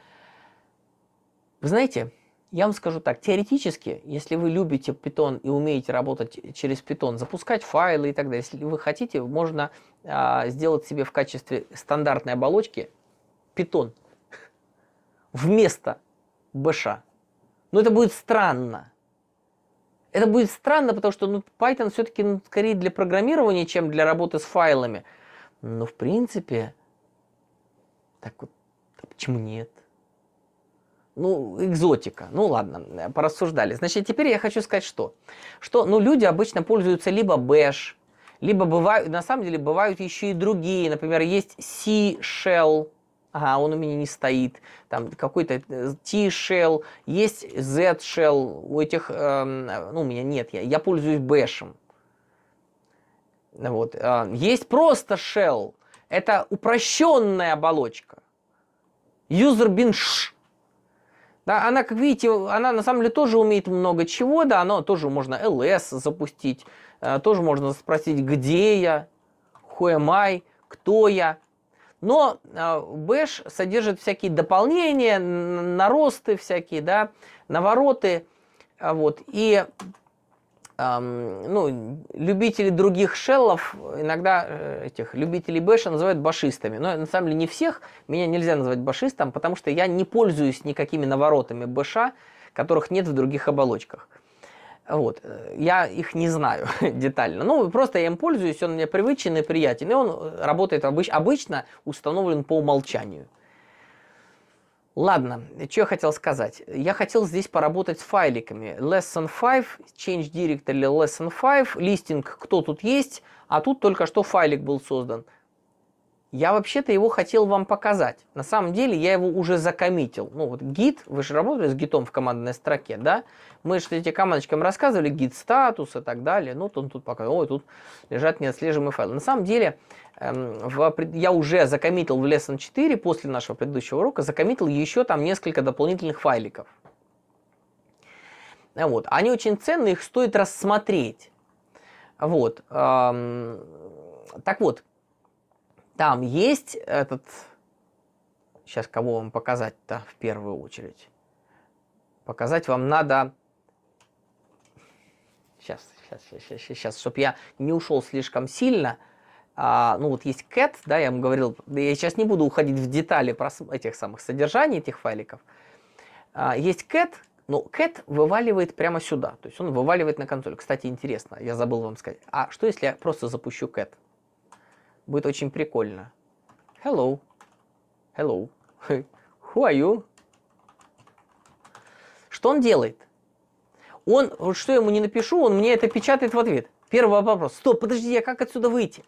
Вы знаете, я вам скажу так, теоретически, если вы любите Python и умеете работать через Python, запускать файлы и так далее, если вы хотите, можно а, сделать себе в качестве стандартной оболочки питон вместо бэша. Но ну, это будет странно. Это будет странно, потому что ну, Python все-таки ну, скорее для программирования, чем для работы с файлами. Но в принципе, так вот, а почему нет? ну, экзотика. Ну, ладно, э, порассуждали. Значит, теперь я хочу сказать что? Что, ну, люди обычно пользуются либо Bash, либо бывают, на самом деле, бывают еще и другие. Например, есть C-shell, а он у меня не стоит, там какой-то э, T-shell, есть Z-shell, у этих, э, ну, у меня нет, я, я пользуюсь Bash. Вот. Э, есть просто shell, это упрощенная оболочка. User bin sh, да, она, как видите, она на самом деле тоже умеет много чего, да, она тоже можно ls запустить, э, тоже можно спросить, где я, who am I, кто я. Но Bash э, содержит всякие дополнения, наросты всякие, да, навороты, э, вот, и ну, любители других шеллов, иногда э, этих любителей бэша называют башистами. Но на самом деле не всех, меня нельзя назвать башистом, потому что я не пользуюсь никакими наворотами бэша, которых нет в других оболочках. Вот. Я их не знаю детально. Ну, просто я им пользуюсь, он мне привычен и приятен. И он э, работает обыч- обычно установлен по умолчанию. Ладно, что я хотел сказать. Я хотел здесь поработать с файликами. Lesson 5, change directory lesson 5, листинг, кто тут есть, а тут только что файлик был создан. Я вообще-то его хотел вам показать. На самом деле я его уже закоммитил. Ну вот гид, вы же работали с гитом в командной строке, да? Мы же эти командочкам рассказывали, гид статус и так далее. Ну, тут, тут пока, ой, тут лежат неотслеживаемые файлы. На самом деле, эм, в, я уже закоммитил в Lesson 4 после нашего предыдущего урока, закоммитил еще там несколько дополнительных файликов. Э, вот. Они очень ценные, их стоит рассмотреть. Вот. Эм, так вот, там есть этот... Сейчас кого вам показать-то в первую очередь? Показать вам надо... Сейчас, сейчас, сейчас, сейчас, сейчас чтобы я не ушел слишком сильно. А, ну вот есть cat, да, я вам говорил, я сейчас не буду уходить в детали про этих самых содержаний этих файликов. А, есть cat, но cat вываливает прямо сюда, то есть он вываливает на консоль. Кстати, интересно, я забыл вам сказать, а что если я просто запущу cat? Будет очень прикольно. Hello. Hello. Who are you? Что он делает? Он, вот что я ему не напишу, он мне это печатает в ответ. Первый вопрос. Стоп, подожди, я как отсюда выйти?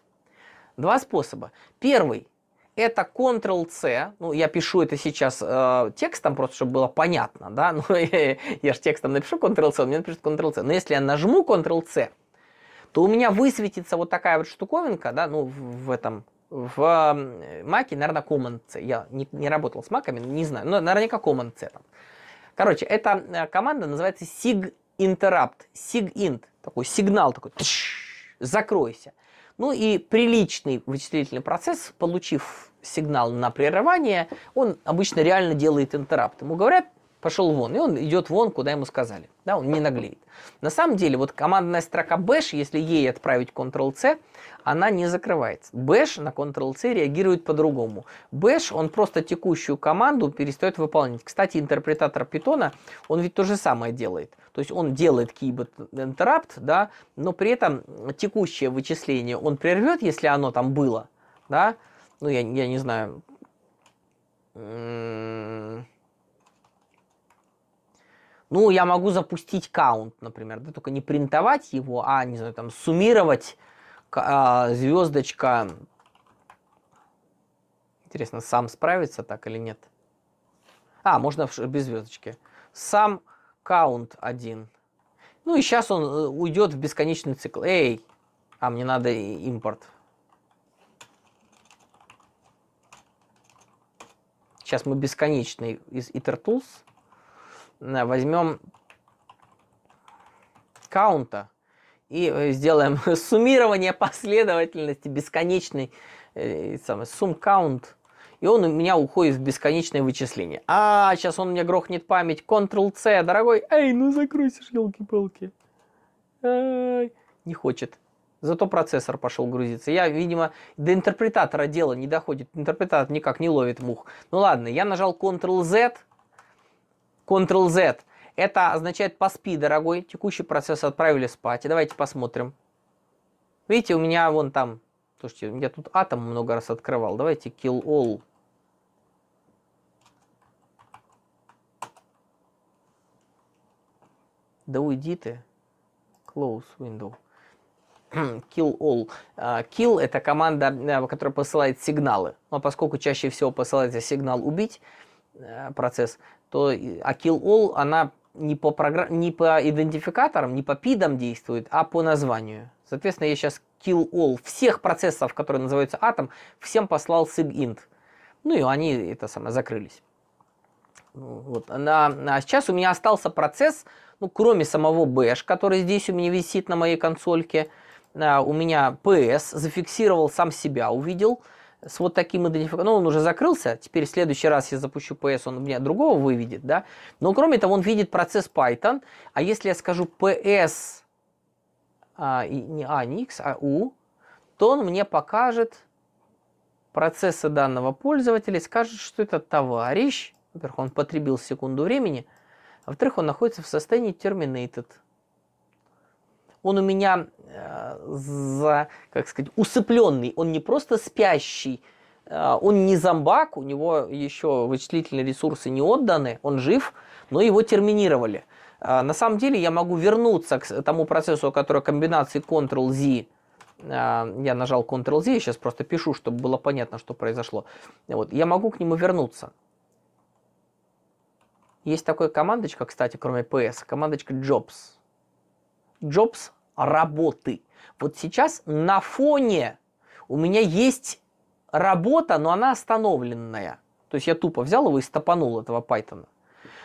Два способа. Первый – это Ctrl-C. Ну, я пишу это сейчас э, текстом, просто чтобы было понятно, да? Ну, я, я же текстом напишу Ctrl-C, он мне напишет Ctrl-C. Но если я нажму Ctrl-C – то у меня высветится вот такая вот штуковинка, да, ну, в, этом, в маке, наверное, Common C. Я не, не работал с маками, не знаю, но наверняка Common C там. Короче, эта э, команда называется sig interrupt, sig int, такой сигнал такой, тш, закройся. Ну и приличный вычислительный процесс, получив сигнал на прерывание, он обычно реально делает интеррапт. Ему говорят, пошел вон. И он идет вон, куда ему сказали. Да, он не наглеет. На самом деле, вот командная строка bash, если ей отправить Ctrl-C, она не закрывается. Bash на Ctrl-C реагирует по-другому. Bash, он просто текущую команду перестает выполнять. Кстати, интерпретатор Python он ведь то же самое делает. То есть он делает keybit interrupt, да, но при этом текущее вычисление он прервет, если оно там было, да, ну я, я не знаю, м-м-м. Ну, я могу запустить каунт, например, да, только не принтовать его, а, не знаю, там, суммировать э, звездочка. Интересно, сам справится так или нет? А, можно без звездочки. Сам каунт один. Ну и сейчас он э, уйдет в бесконечный цикл. Эй, а мне надо импорт. Сейчас мы бесконечный из IterTools Э, возьмем каунта и э, сделаем суммирование последовательности бесконечной э, самой сум каунт и он у меня уходит в бесконечное вычисление. А, сейчас он мне грохнет память. Ctrl-C, дорогой. Эй, ну закройся, елки палки Не хочет. Зато процессор пошел грузиться. Я, видимо, до интерпретатора дело не доходит. Интерпретатор никак не ловит мух. Ну ладно, я нажал Ctrl-Z, Ctrl-Z. Это означает поспи, дорогой. Текущий процесс отправили спать. И давайте посмотрим. Видите, у меня вон там... Слушайте, я тут атом много раз открывал. Давайте kill all. Да уйди ты. Close window. Kill all. А, kill это команда, э, которая посылает сигналы. Но поскольку чаще всего посылается сигнал убить э, процесс, то Акил All, она не по, програ... не по идентификаторам, не по пидам действует, а по названию. Соответственно, я сейчас kill all всех процессов, которые называются атом, всем послал sigint. Ну и они это самое закрылись. Вот. На, а сейчас у меня остался процесс, ну, кроме самого bash, который здесь у меня висит на моей консольке, а, у меня PS зафиксировал сам себя, увидел – с вот таким идентификатором. Ну, он уже закрылся, теперь в следующий раз я запущу PS, он меня другого выведет, да. Но кроме того, он видит процесс Python, а если я скажу PS, а, и, не А, не X, а U, то он мне покажет процессы данного пользователя и скажет, что это товарищ, во-первых, он потребил секунду времени, а во-вторых, он находится в состоянии terminated. Он у меня за, как сказать, усыпленный, он не просто спящий, а, он не зомбак, у него еще вычислительные ресурсы не отданы, он жив, но его терминировали. А, на самом деле я могу вернуться к тому процессу, который комбинации Ctrl-Z, а, я нажал Ctrl-Z, я сейчас просто пишу, чтобы было понятно, что произошло. Вот, я могу к нему вернуться. Есть такая командочка, кстати, кроме PS, командочка Jobs. Jobs работы. Вот сейчас на фоне у меня есть работа, но она остановленная. То есть я тупо взял его и стопанул этого Пайтона.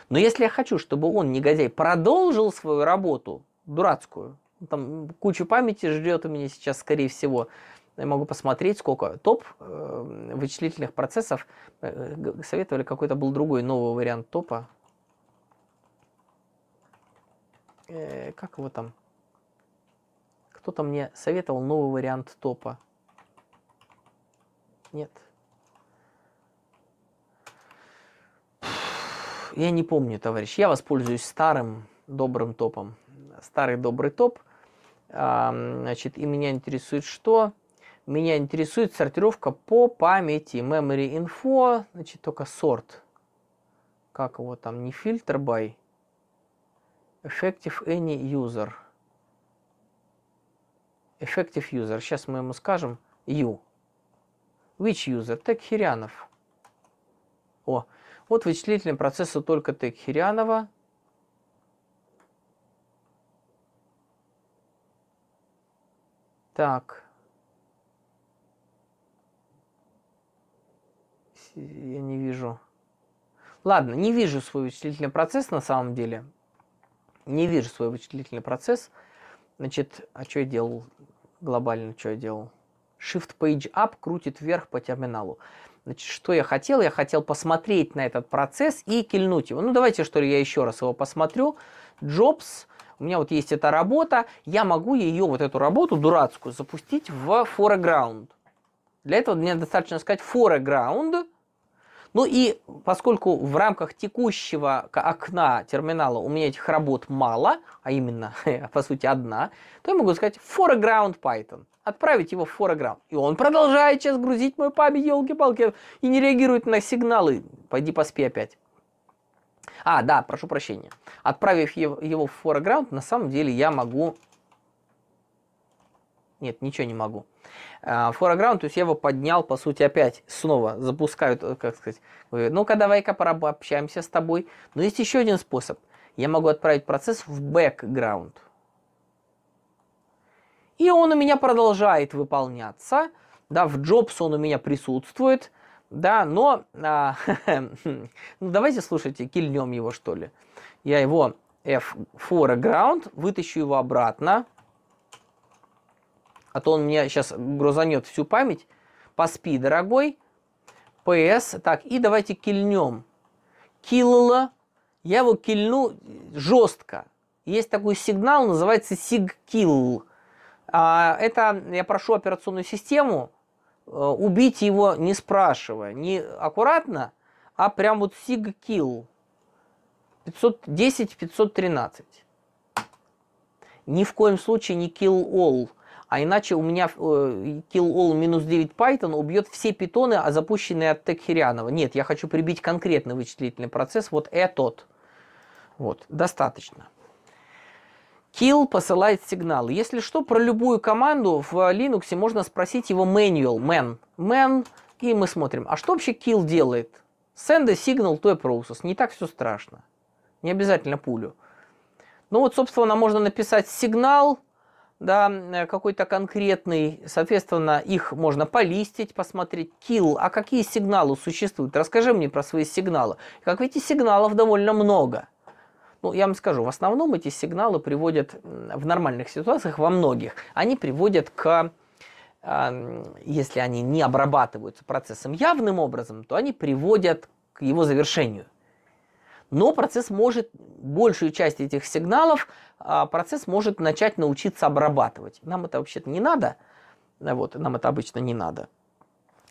Но если я хочу, чтобы он, негодяй, продолжил свою работу дурацкую, ну, там кучу памяти ждет у меня сейчас, скорее всего, я могу посмотреть, сколько топ э, вычислительных процессов. Э, советовали какой-то был другой новый вариант топа. Э, как его там? Кто-то мне советовал новый вариант топа. Нет. Я не помню, товарищ. Я воспользуюсь старым добрым топом. Старый добрый топ. А, значит, и меня интересует что? Меня интересует сортировка по памяти. Memory info, значит, только сорт. Как его там? Не фильтр by. Effective any user effective user. Сейчас мы ему скажем you. Which user? Текхирянов. О, вот вычислительный процессу только Текхирянова. Так. Я не вижу. Ладно, не вижу свой вычислительный процесс на самом деле. Не вижу свой вычислительный процесс. Значит, а что я делал? глобально, что я делал? Shift Page Up крутит вверх по терминалу. Значит, что я хотел? Я хотел посмотреть на этот процесс и кильнуть его. Ну, давайте, что ли, я еще раз его посмотрю. Jobs. У меня вот есть эта работа. Я могу ее, вот эту работу дурацкую, запустить в foreground. Для этого мне достаточно сказать foreground – ну и поскольку в рамках текущего окна терминала у меня этих работ мало, а именно, по сути, одна, то я могу сказать foreground Python. Отправить его в foreground. И он продолжает сейчас грузить мою память, елки-палки, и не реагирует на сигналы. Пойди поспи опять. А, да, прошу прощения. Отправив его в foreground, на самом деле я могу нет, ничего не могу. В а, Foreground, то есть я его поднял, по сути, опять снова запускают, э, как сказать, ну-ка давай-ка пообщаемся с тобой. Но есть еще один способ. Я могу отправить процесс в background. И он у меня продолжает выполняться. Да, в Jobs он у меня присутствует. Да, но а, ну, давайте слушайте, кильнем его что ли. Я его F foreground, вытащу его обратно а то он меня сейчас грузанет всю память. Поспи, дорогой. ПС. Так, и давайте кильнем. Киллала. Я его кильну жестко. Есть такой сигнал, называется сигкилл. А, это я прошу операционную систему э, убить его не спрашивая, не аккуратно, а прям вот сигкилл. 510-513. Ни в коем случае не kill all – а иначе у меня э, kill all минус 9 Python убьет все питоны, а запущенные от Текхирянова. Нет, я хочу прибить конкретный вычислительный процесс, вот этот. Вот, достаточно. Kill посылает сигнал. Если что, про любую команду в Linux можно спросить его manual, man, man, и мы смотрим, а что вообще kill делает? Send a signal to a process. Не так все страшно. Не обязательно пулю. Ну вот, собственно, можно написать сигнал, да, э, какой-то конкретный, соответственно, их можно полистить, посмотреть, kill, а какие сигналы существуют? Расскажи мне про свои сигналы. Как видите, сигналов довольно много. Ну, я вам скажу, в основном эти сигналы приводят, в нормальных ситуациях, во многих, они приводят к, а, если они не обрабатываются процессом явным образом, то они приводят к его завершению. Но процесс может большую часть этих сигналов а, процесс может начать научиться обрабатывать. Нам это вообще-то не надо, э, вот, нам это обычно не надо.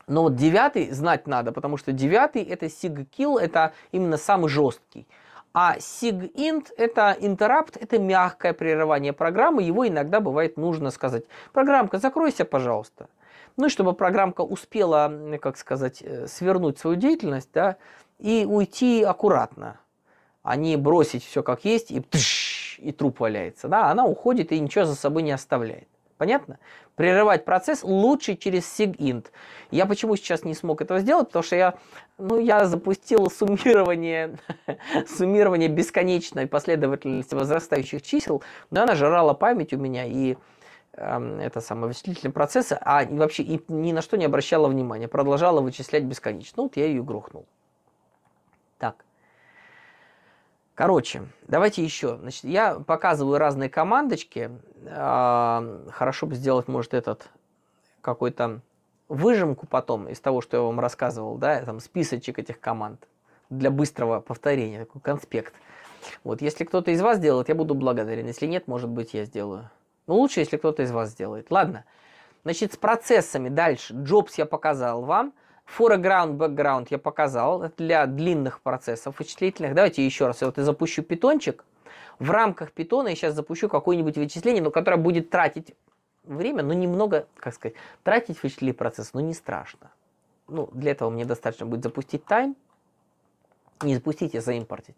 Но вот девятый знать надо, потому что девятый это SIG-kill, это именно самый жесткий. А SIG-int – это interrupt, это мягкое прерывание программы, его иногда бывает нужно сказать. Программка, закройся, пожалуйста. Ну и чтобы программка успела, как сказать, э, свернуть свою деятельность, да, и уйти аккуратно, а не бросить все как есть и и труп валяется. Да, она уходит и ничего за собой не оставляет. Понятно? Прерывать процесс лучше через SIGINT. Я почему сейчас не смог этого сделать? Потому что я, ну, я запустил суммирование, суммирование бесконечной последовательности возрастающих чисел, но она жрала память у меня и эм, это самое вычислительные процессы, а вообще и ни на что не обращала внимания, продолжала вычислять бесконечно. Ну, вот я ее грохнул. Короче, давайте еще. Значит, я показываю разные командочки. А, хорошо бы сделать, может, этот какой-то выжимку потом из того, что я вам рассказывал, да, там списочек этих команд для быстрого повторения, такой конспект. Вот, если кто-то из вас сделает, я буду благодарен. Если нет, может быть, я сделаю. Но ну, лучше, если кто-то из вас сделает. Ладно. Значит, с процессами дальше. Джобс я показал вам. Foreground, background я показал, для длинных процессов вычислительных. Давайте еще раз, я вот запущу питончик. В рамках питона я сейчас запущу какое-нибудь вычисление, но которое будет тратить время, но немного, как сказать, тратить вычислительный процесс, но не страшно. Ну, для этого мне достаточно будет запустить time, не запустить, а заимпортить.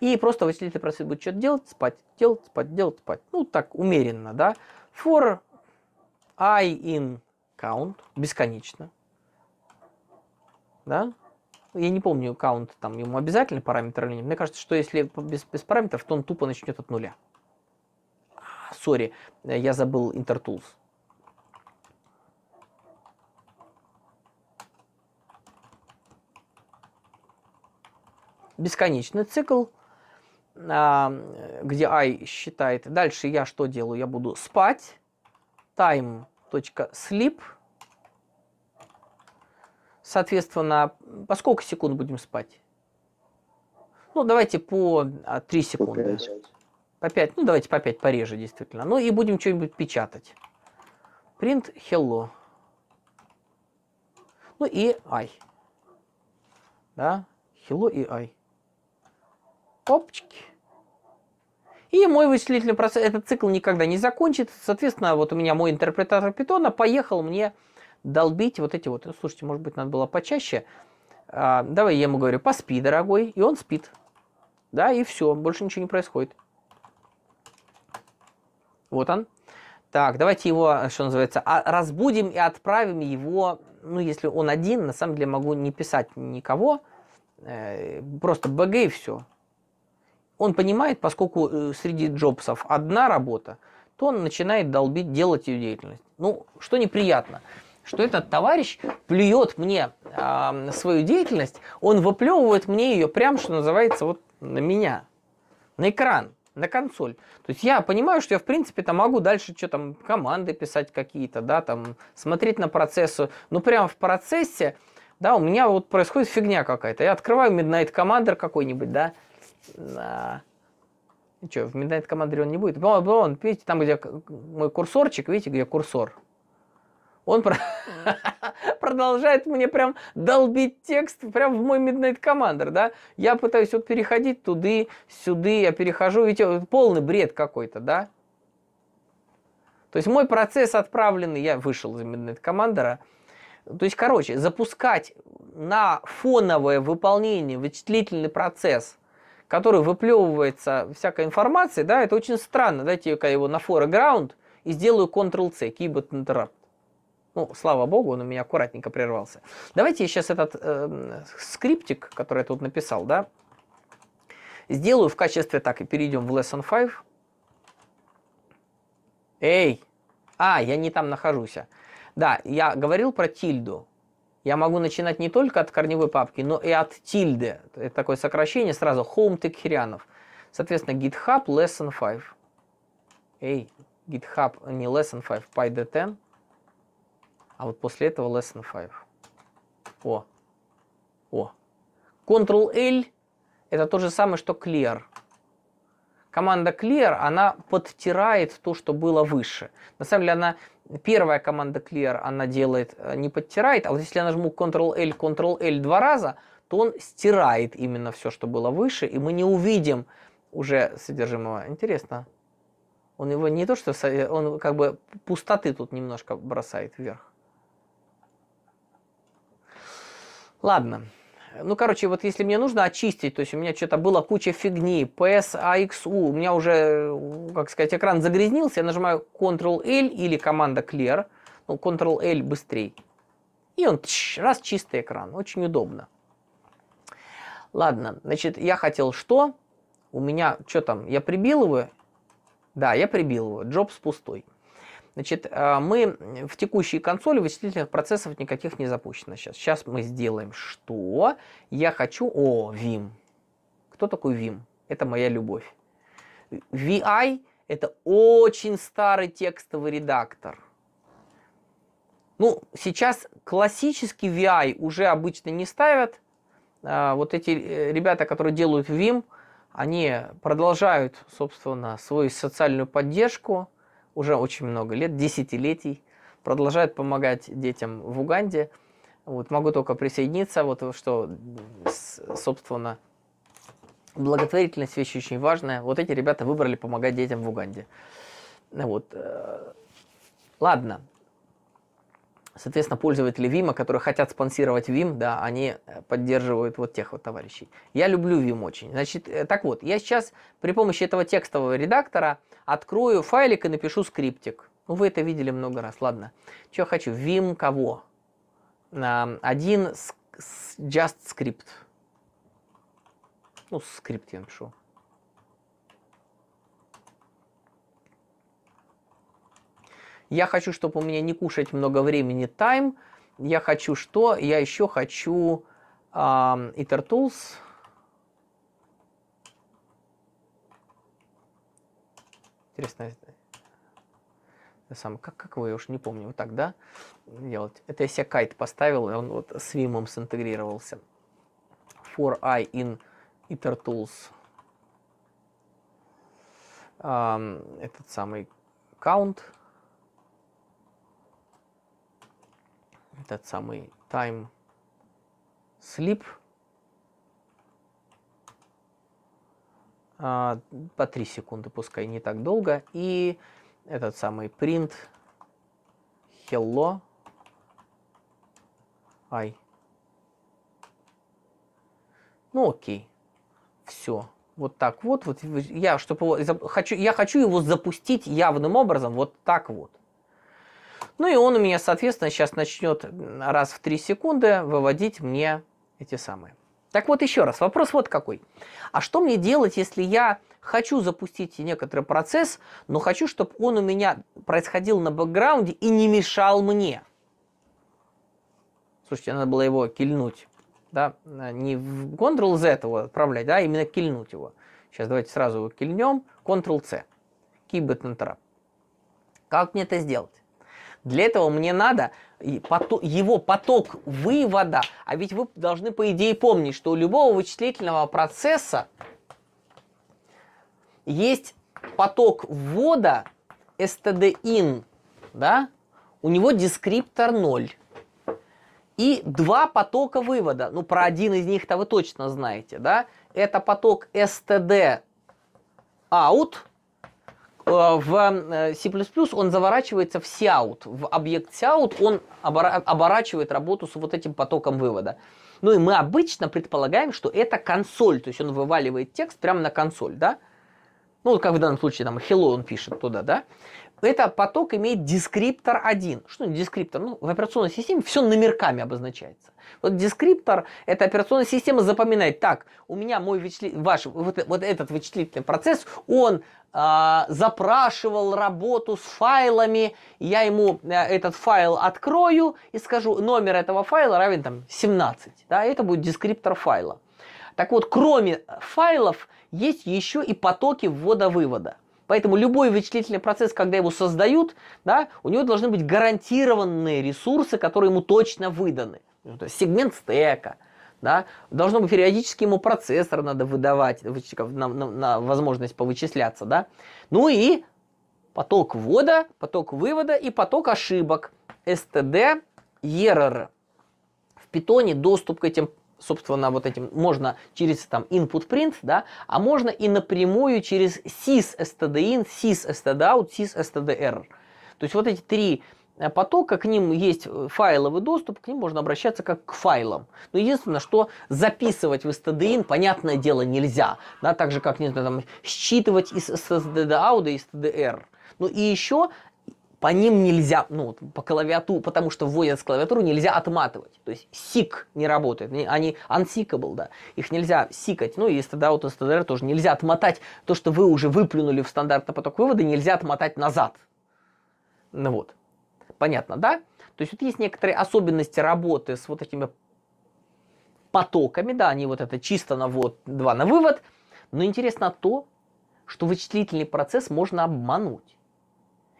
И просто вычислительный процесс будет что-то делать, спать, делать, спать, делать, спать. Ну, так, умеренно, да. For i in count, бесконечно да, я не помню аккаунт, там ему обязательно параметр или нет. Мне кажется, что если без, без параметров, то он тупо начнет от нуля. А, сори, э, я забыл InterTools. Бесконечный цикл, а, где i считает. Дальше я что делаю? Я буду спать. Time.sleep Соответственно, по сколько секунд будем спать? Ну, давайте по 3 а, секунды. По 5. По 5. Ну, давайте по 5 пореже, действительно. Ну, и будем что-нибудь печатать. Print hello. Ну, и I. Да? Hello и I. Опачки. И мой вычислительный процесс, этот цикл никогда не закончится. Соответственно, вот у меня мой интерпретатор питона поехал мне долбить вот эти вот. Ну, слушайте, может быть, надо было почаще. А, давай я ему говорю, поспи, дорогой, и он спит. Да, и все, больше ничего не происходит. Вот он. Так, давайте его, а, что называется, а, разбудим и отправим его, ну, если он один, на самом деле могу не писать никого, э, просто БГ и все. Он понимает, поскольку э, среди джобсов одна работа, то он начинает долбить, делать ее деятельность. Ну, что неприятно что этот товарищ плюет мне э, свою деятельность, он выплевывает мне ее прям, что называется, вот на меня, на экран, на консоль. То есть я понимаю, что я, в принципе, то могу дальше что там, команды писать какие-то, да, там, смотреть на процессу, но прямо в процессе, да, у меня вот происходит фигня какая-то. Я открываю Midnight Commander какой-нибудь, да, на... Ничего, в Midnight Commander он не будет. Вон, вон, видите, там, где мой курсорчик, видите, где курсор, он продолжает мне прям долбить текст прям в мой Midnight Commander, да. Я пытаюсь вот переходить туды, сюды, я перехожу, ведь полный бред какой-то, да. То есть мой процесс отправленный, я вышел из Midnight Commander, то есть, короче, запускать на фоновое выполнение вычислительный процесс, который выплевывается всякой информацией, да, это очень странно. Дайте я его на foreground и сделаю Ctrl-C, Keyboard Interrupt. Ну, слава богу, он у меня аккуратненько прервался. Давайте я сейчас этот э, скриптик, который я тут написал, да, сделаю в качестве так, и перейдем в Lesson 5. Эй! А, я не там нахожусь. Да, я говорил про тильду. Я могу начинать не только от корневой папки, но и от тильды. Это такое сокращение сразу. Home Текхирянов. Соответственно, GitHub Lesson 5. Эй, GitHub не Lesson 5, PyDT. А вот после этого less than 5. О. О. Ctrl-L это то же самое, что clear. Команда clear, она подтирает то, что было выше. На самом деле она, первая команда clear, она делает, э, не подтирает, а вот если я нажму Ctrl-L, Ctrl-L два раза, то он стирает именно все, что было выше, и мы не увидим уже содержимого. Интересно. Он его не то, что... Э, он как бы пустоты тут немножко бросает вверх. Ладно. Ну, короче, вот если мне нужно очистить, то есть у меня что-то было куча фигни, PS, AXU, у меня уже, как сказать, экран загрязнился, я нажимаю Ctrl-L или команда Clear, ну, Ctrl-L быстрее. И он, тш, раз, чистый экран, очень удобно. Ладно, значит, я хотел что? У меня, что там, я прибил его? Да, я прибил его, Джобс пустой. Значит, а, мы в текущей консоли вычислительных процессов никаких не запущено сейчас. Сейчас мы сделаем что? Я хочу... О, Vim. Кто такой Vim? Это моя любовь. VI – это очень старый текстовый редактор. Ну, сейчас классический VI уже обычно не ставят. А, вот эти э, ребята, которые делают Vim, они продолжают, собственно, свою социальную поддержку – уже очень много лет, десятилетий, продолжает помогать детям в Уганде. Вот, могу только присоединиться, вот что, собственно, благотворительность вещь очень важная. Вот эти ребята выбрали помогать детям в Уганде. Вот. Э, ладно, Соответственно, пользователи Вима, которые хотят спонсировать Вим, да, они э, поддерживают вот тех вот товарищей. Я люблю Вим очень. Значит, э, так вот, я сейчас при помощи этого текстового редактора открою файлик и напишу скриптик. Ну, вы это видели много раз, ладно. Что я хочу? Vim кого? Один just script. Ну, скрипт я напишу. Я хочу, чтобы у меня не кушать много времени тайм. Я хочу что? Я еще хочу э, itertools. Интересно, сам, как, как его, я уж не помню, вот так, да, делать. Это я себе кайт поставил, и он вот с Vim синтегрировался. For i in itertools. Um, этот самый count. этот самый time sleep а, по 3 секунды, пускай не так долго, и этот самый print hello ай Ну окей, все. Вот так вот, вот я, чтобы его, хочу, я хочу его запустить явным образом, вот так вот. Ну и он у меня, соответственно, сейчас начнет раз в 3 секунды выводить мне эти самые. Так вот, еще раз, вопрос вот какой. А что мне делать, если я хочу запустить некоторый процесс, но хочу, чтобы он у меня происходил на бэкграунде и не мешал мне? Слушайте, надо было его кильнуть. Да? Не в Ctrl-Z этого отправлять, а именно кильнуть его. Сейчас давайте сразу его кильнем. Ctrl-C. Keyboard Interrupt. Как мне это сделать? Для этого мне надо его поток вывода, а ведь вы должны, по идее, помнить, что у любого вычислительного процесса есть поток ввода stdin, да, у него дескриптор 0. И два потока вывода. Ну, про один из них-то вы точно знаете, да? Это поток std out Э, в э, C++ он заворачивается в Seout, в объект Seout он оборачивает работу с вот этим потоком вывода. Ну и мы обычно предполагаем, что это консоль, то есть он вываливает текст прямо на консоль, да? Ну, как в данном случае, там, hello он пишет туда, да? Это поток имеет дескриптор 1. Что дескриптор? Ну, в операционной системе все номерками обозначается. Вот дескриптор – это операционная система запоминает. Так, у меня мой вычислитель, ваш, вот, вот этот вычислительный процесс, он э, запрашивал работу с файлами. Я ему э, этот файл открою и скажу, номер этого файла равен там 17. Да, это будет дескриптор файла. Так вот, кроме файлов, есть еще и потоки ввода-вывода. Поэтому любой вычислительный процесс, когда его создают, да, у него должны быть гарантированные ресурсы, которые ему точно выданы. Ну, то есть сегмент стека, да, должно быть периодически ему процессор надо выдавать на, на, на возможность повычисляться, да. Ну и поток ввода, поток вывода и поток ошибок. STD, Error). В питоне доступ к этим собственно, вот этим можно через там input print, да, а можно и напрямую через sys stdin, sys stdout, sys stdr. То есть вот эти три э, потока, к ним есть э, файловый доступ, к ним можно обращаться как к файлам. Но единственное, что записывать в stdin, понятное дело, нельзя. Да, так же, как, не знаю, там, считывать из stdout и stdr. Ну и еще по ним нельзя, ну, по клавиатуру, потому что вводят с клавиатуру, нельзя отматывать. То есть сик не работает, они unsickable, да, их нельзя сикать. Ну и STDOUT и STDR тоже нельзя отмотать то, что вы уже выплюнули в стандартный поток вывода, нельзя отмотать назад. Ну вот, понятно, да? То есть вот есть некоторые особенности работы с вот этими потоками, да, они вот это чисто на вот, два на вывод, но интересно то, что вычислительный процесс можно обмануть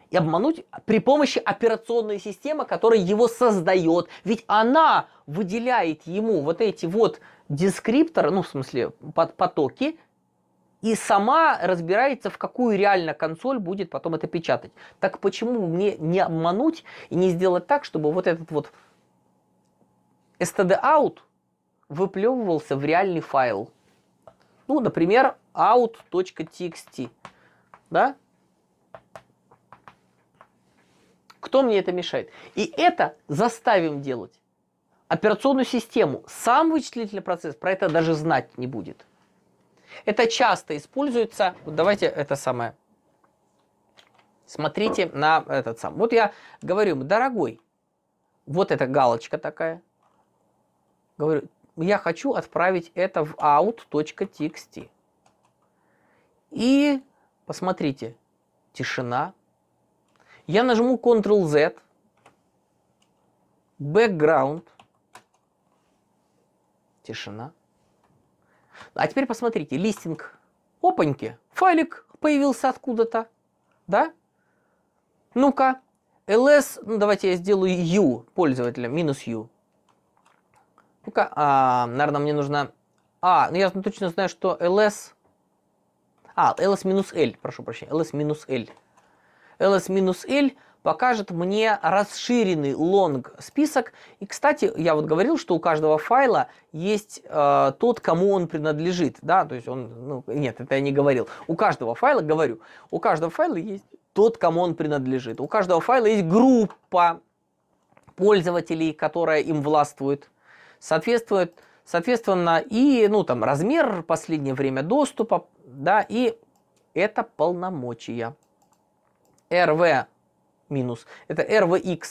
и обмануть при помощи операционной системы, которая его создает. Ведь она выделяет ему вот эти вот дескрипторы, ну, в смысле, под потоки, и сама разбирается, в какую реально консоль будет потом это печатать. Так почему мне не обмануть и не сделать так, чтобы вот этот вот std-out выплевывался в реальный файл? Ну, например, out.txt. Да? Кто мне это мешает? И это заставим делать. Операционную систему, сам вычислительный процесс про это даже знать не будет. Это часто используется. Вот давайте это самое. Смотрите на этот сам. Вот я говорю ему, дорогой, вот эта галочка такая. Говорю, я хочу отправить это в out.txt. И посмотрите, тишина, я нажму Ctrl-Z, Background, тишина. А теперь посмотрите, листинг. Опаньки, файлик появился откуда-то, да? Ну-ка, ls, ну давайте я сделаю u пользователя, минус u. Ну-ка, а, наверное, мне нужно... А, ну я точно знаю, что ls... А, ls минус l, прошу прощения, ls минус l ls-l покажет мне расширенный long список. И, кстати, я вот говорил, что у каждого файла есть э, тот, кому он принадлежит. Да, то есть он, ну, нет, это я не говорил. У каждого файла, говорю, у каждого файла есть тот, кому он принадлежит. У каждого файла есть группа пользователей, которая им властвует. Соответствует, соответственно, и, ну, там, размер, последнее время доступа, да, и это полномочия. RV минус, это RVX.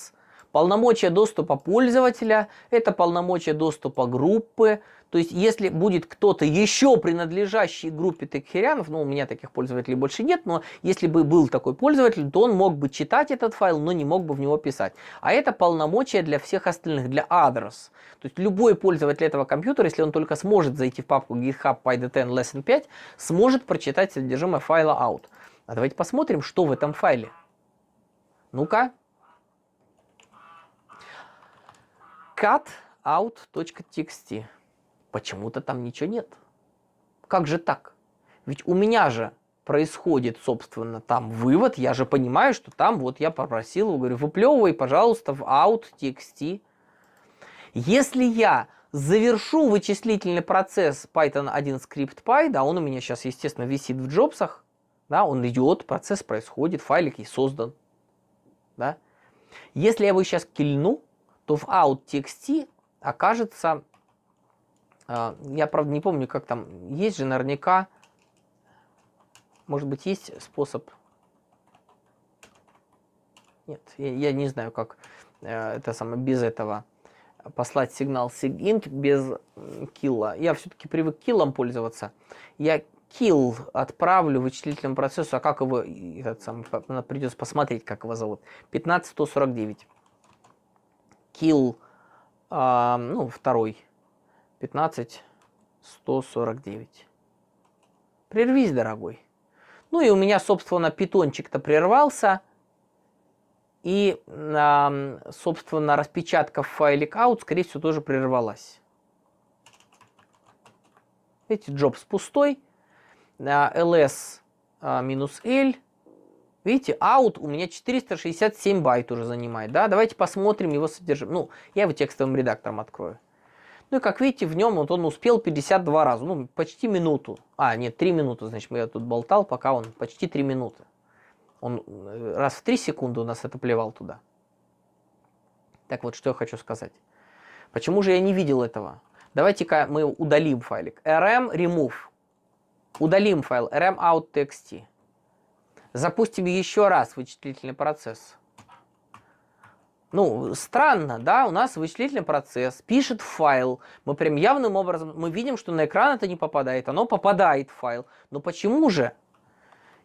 Полномочия доступа пользователя, это полномочия доступа группы. То есть, если будет кто-то еще принадлежащий группе текхерянов, ну, у меня таких пользователей больше нет, но если бы был такой пользователь, то он мог бы читать этот файл, но не мог бы в него писать. А это полномочия для всех остальных, для адрес. То есть, любой пользователь этого компьютера, если он только сможет зайти в папку GitHub PyDTN Lesson 5, сможет прочитать содержимое файла out. А давайте посмотрим, что в этом файле. Ну-ка. cutout.txt. Почему-то там ничего нет. Как же так? Ведь у меня же происходит, собственно, там вывод. Я же понимаю, что там вот я попросил его, говорю, выплевывай, пожалуйста, в out.txt. Если я завершу вычислительный процесс Python 1 скрипт Py, да, он у меня сейчас, естественно, висит в джобсах, да, он идет, процесс происходит, файлик и создан, да. Если я его сейчас кильну, то в out.txt окажется, а, я правда не помню, как там, есть же наверняка, может быть, есть способ, нет, я, я не знаю, как э, это самое, без этого послать сигнал SIGINT без килла. Я все-таки привык киллом пользоваться. Я kill отправлю вычислительному процессу, а как его, сам, придется посмотреть, как его зовут, 15149. Kill, э, ну, второй, 15149. Прервись, дорогой. Ну и у меня, собственно, питончик-то прервался. И, э, собственно, распечатка в файлик out, скорее всего, тоже прервалась. Эти Джобс пустой ls а, минус L. Видите, out у меня 467 байт уже занимает, да? Давайте посмотрим его содержимое. Ну, я его текстовым редактором открою. Ну и как видите, в нем вот он успел 52 раза, ну почти минуту. А, нет, 3 минуты, значит, я тут болтал, пока он почти 3 минуты. Он э, раз в 3 секунды у нас это плевал туда. Так вот, что я хочу сказать. Почему же я не видел этого? Давайте-ка мы удалим файлик. rm remove. Удалим файл rmout.txt. Запустим еще раз вычислительный процесс. Ну, странно, да, у нас вычислительный процесс, пишет файл. Мы прям явным образом, мы видим, что на экран это не попадает, оно попадает в файл. Но почему же?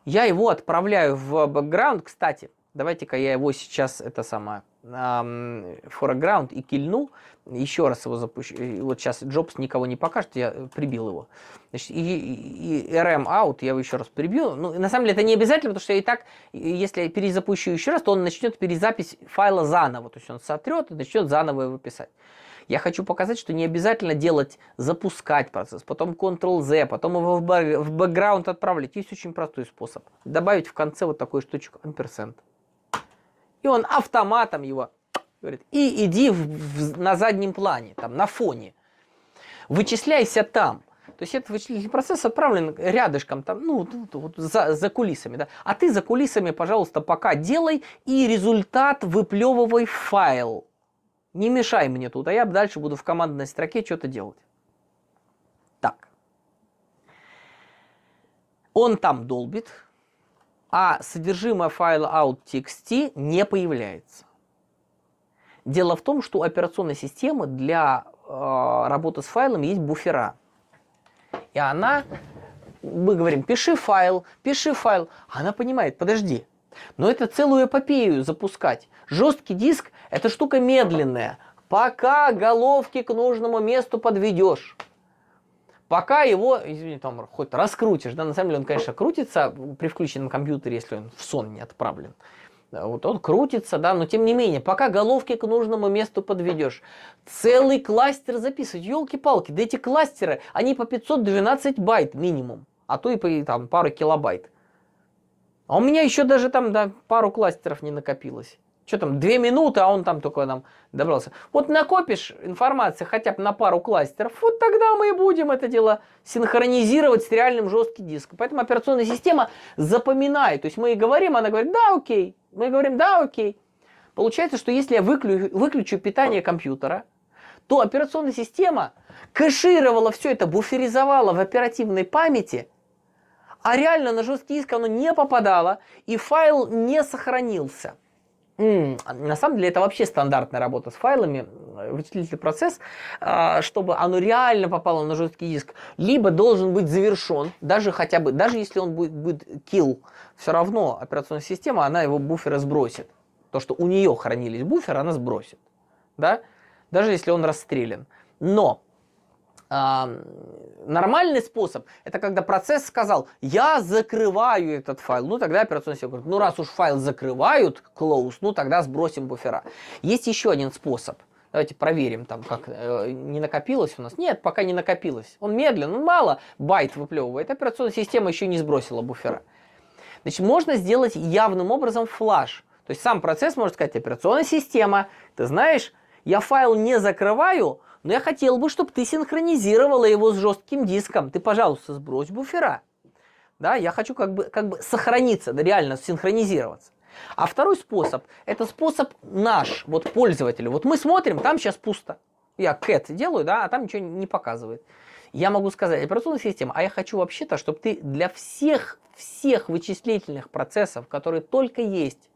Я его отправляю в бэкграунд, кстати, Давайте-ка я его сейчас, это самое, эм, foreground и кильну. Еще раз его запущу. Вот сейчас Джобс никого не покажет, я э, прибил его. Значит, и, и, и RM out я его еще раз прибью. Ну, на самом деле это не обязательно, потому что я и так, если я перезапущу еще раз, то он начнет перезапись файла заново. То есть он сотрет и начнет заново его писать. Я хочу показать, что не обязательно делать, запускать процесс, потом Ctrl-Z, потом его в бэкграунд отправлять. Есть очень простой способ. Добавить в конце вот такую штучку ampersand и он автоматом его говорит, и иди в, в, на заднем плане, там, на фоне, вычисляйся там. То есть этот вычислительный процесс отправлен рядышком, там, ну, вот, вот, за, за кулисами. Да? А ты за кулисами, пожалуйста, пока делай и результат выплевывай в файл. Не мешай мне тут, а я дальше буду в командной строке что-то делать. Так. Он там долбит, а содержимое файла out.txt не появляется. Дело в том, что у операционной системы для э, работы с файлом есть буфера. И она, мы говорим, пиши файл, пиши файл. Она понимает, подожди, но это целую эпопею запускать. Жесткий диск – это штука медленная. Пока головки к нужному месту подведешь пока его, извини, там хоть раскрутишь, да, на самом деле он, конечно, крутится при включенном компьютере, если он в сон не отправлен. вот он крутится, да, но тем не менее, пока головки к нужному месту подведешь, целый кластер записывать, елки-палки, да эти кластеры, они по 512 байт минимум, а то и по там, пару килобайт. А у меня еще даже там да, пару кластеров не накопилось что там, две минуты, а он там только нам добрался. Вот накопишь информацию хотя бы на пару кластеров, вот тогда мы и будем это дело синхронизировать с реальным жестким диском. Поэтому операционная система запоминает. То есть мы и говорим, она говорит, да, окей. Мы говорим, да, окей. Получается, что если я выключу, выключу питание компьютера, то операционная система кэшировала все это, буферизовала в оперативной памяти – а реально на жесткий диск оно не попадало, и файл не сохранился. На самом деле это вообще стандартная работа с файлами, э, вычислительный процесс, а, чтобы оно реально попало на жесткий диск, либо должен быть завершен, даже хотя бы, даже если он будет, будет kill, все равно операционная система, она его буфера сбросит. То, что у нее хранились буферы, она сбросит. Да? Даже если он расстрелян. Но нормальный способ, это когда процесс сказал, я закрываю этот файл, ну тогда операционная система говорит, ну раз уж файл закрывают, close, ну тогда сбросим буфера. Есть еще один способ. Давайте проверим, там, как э, не накопилось у нас. Нет, пока не накопилось. Он медленно, он ну, мало байт выплевывает. Операционная система еще не сбросила буфера. Значит, можно сделать явным образом флаж. То есть сам процесс может сказать, операционная система, ты знаешь, я файл не закрываю, но я хотел бы, чтобы ты синхронизировала его с жестким диском. Ты, пожалуйста, сбрось буфера. Да, я хочу как бы, как бы сохраниться, да, реально синхронизироваться. А второй способ, это способ наш, вот пользователя. Вот мы смотрим, там сейчас пусто. Я cat делаю, да, а там ничего не показывает. Я могу сказать, операционная система, а я хочу вообще-то, чтобы ты для всех, всех вычислительных процессов, которые только есть,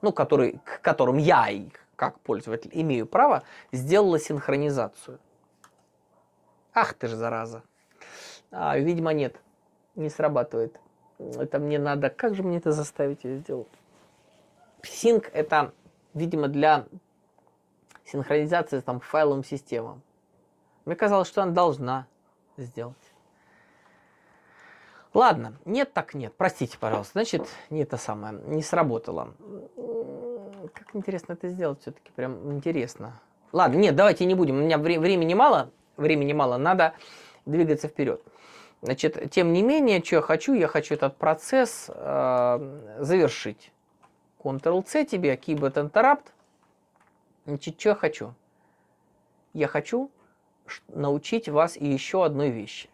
ну, которые, к которым я их как пользователь имею право, сделала синхронизацию. Ах ты ж, зараза. А, видимо, нет, не срабатывает. Это мне надо... Как же мне это заставить ее сделать? Синк – это, видимо, для синхронизации там, файловым системам. Мне казалось, что она должна сделать. Ладно, нет так нет, простите, пожалуйста. Значит, не это самое, не сработало. Как интересно это сделать все-таки, прям интересно. Ладно, нет, давайте не будем, у меня вре- времени мало, времени мало, надо двигаться вперед. Значит, тем не менее, что я хочу, я хочу этот процесс э, завершить. Ctrl-C тебе, Keyboard Interrupt. Значит, что я хочу? Я хочу научить вас еще одной вещи.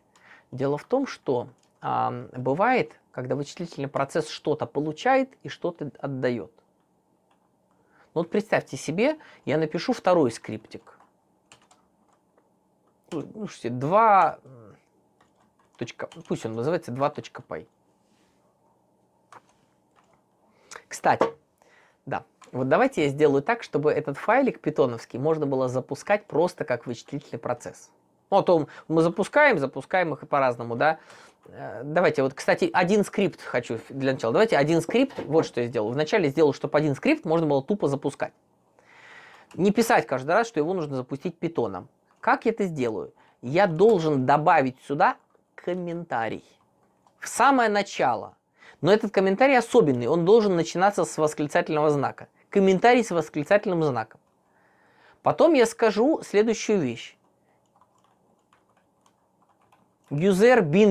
Дело в том, что э, бывает, когда вычислительный процесс что-то получает и что-то отдает. Ну вот представьте себе, я напишу второй скриптик. 2. Ну, точка, ну, пусть он называется 2.py. Кстати, да, вот давайте я сделаю так, чтобы этот файлик питоновский можно было запускать просто как вычислительный процесс. Вот ну, а он, мы запускаем, запускаем их по-разному, да. Э, давайте, вот, кстати, один скрипт хочу для начала. Давайте один скрипт, вот что я сделал. Вначале сделал, чтобы один скрипт можно было тупо запускать. Не писать каждый раз, что его нужно запустить питоном. Как я это сделаю? Я должен добавить сюда комментарий. В самое начало. Но этот комментарий особенный, он должен начинаться с восклицательного знака. Комментарий с восклицательным знаком. Потом я скажу следующую вещь user bin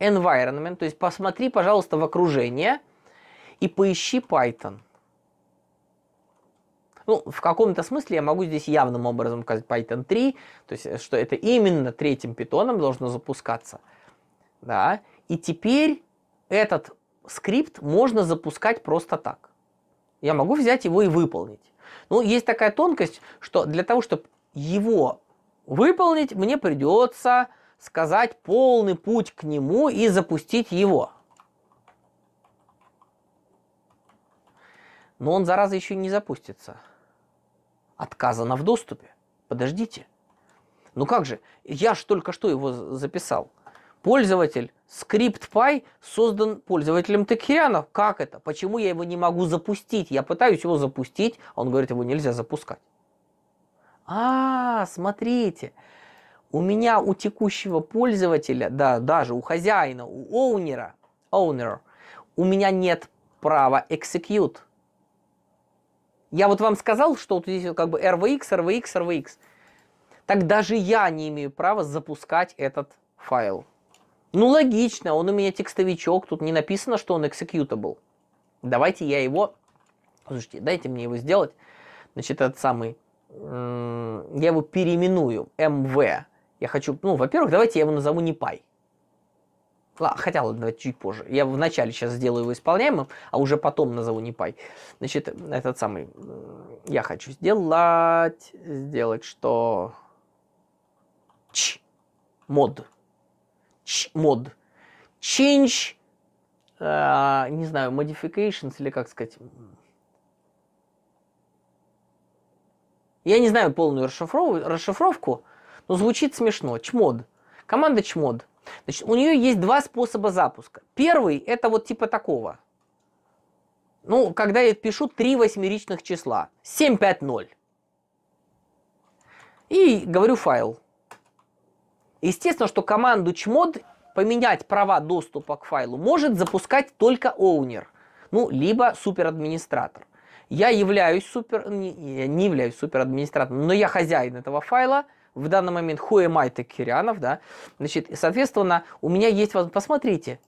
environment, то есть посмотри, пожалуйста, в окружение и поищи Python. Ну, в каком-то смысле я могу здесь явным образом сказать Python 3, то есть, э, что это именно третьим питоном должно запускаться. Да? И теперь этот скрипт можно запускать просто так. Я могу взять его и выполнить. Ну, есть такая тонкость, что для того, чтобы его выполнить, мне придется сказать полный путь к нему и запустить его. Но он, зараза, еще не запустится. Отказано в доступе. Подождите. Ну как же, я ж только что его записал. Пользователь скрипт Py создан пользователем Текхиана. Как это? Почему я его не могу запустить? Я пытаюсь его запустить, а он говорит, его нельзя запускать. А, смотрите, у меня у текущего пользователя, да, даже у хозяина, у оунера, owner, у меня нет права execute. Я вот вам сказал, что вот здесь как бы RVX, RVX, RVX. Так даже я не имею права запускать этот файл. Ну, логично, он у меня текстовичок, тут не написано, что он executable. Давайте я его... Слушайте, дайте мне его сделать. Значит, этот самый... Я его переименую. mv я хочу, ну, во-первых, давайте я его назову не пай. Ладно, хотя ладно, давайте чуть позже. Я вначале сейчас сделаю его исполняемым, а уже потом назову не пай. Значит, этот самый... Я хочу сделать... Сделать что? Ч. Мод. Ч. Мод. Change... Э, не знаю, modifications или как сказать... Я не знаю полную расшифров... расшифровку но звучит смешно. Чмод. Команда Чмод. Значит, у нее есть два способа запуска. Первый – это вот типа такого. Ну, когда я пишу три восьмеричных числа. 750 И говорю файл. Естественно, что команду чмод поменять права доступа к файлу может запускать только owner. ну, либо суперадминистратор. Я являюсь супер... Не, не являюсь суперадминистратором, но я хозяин этого файла – в данный момент who am I Текхирянов, да, значит, соответственно, у меня есть, посмотрите,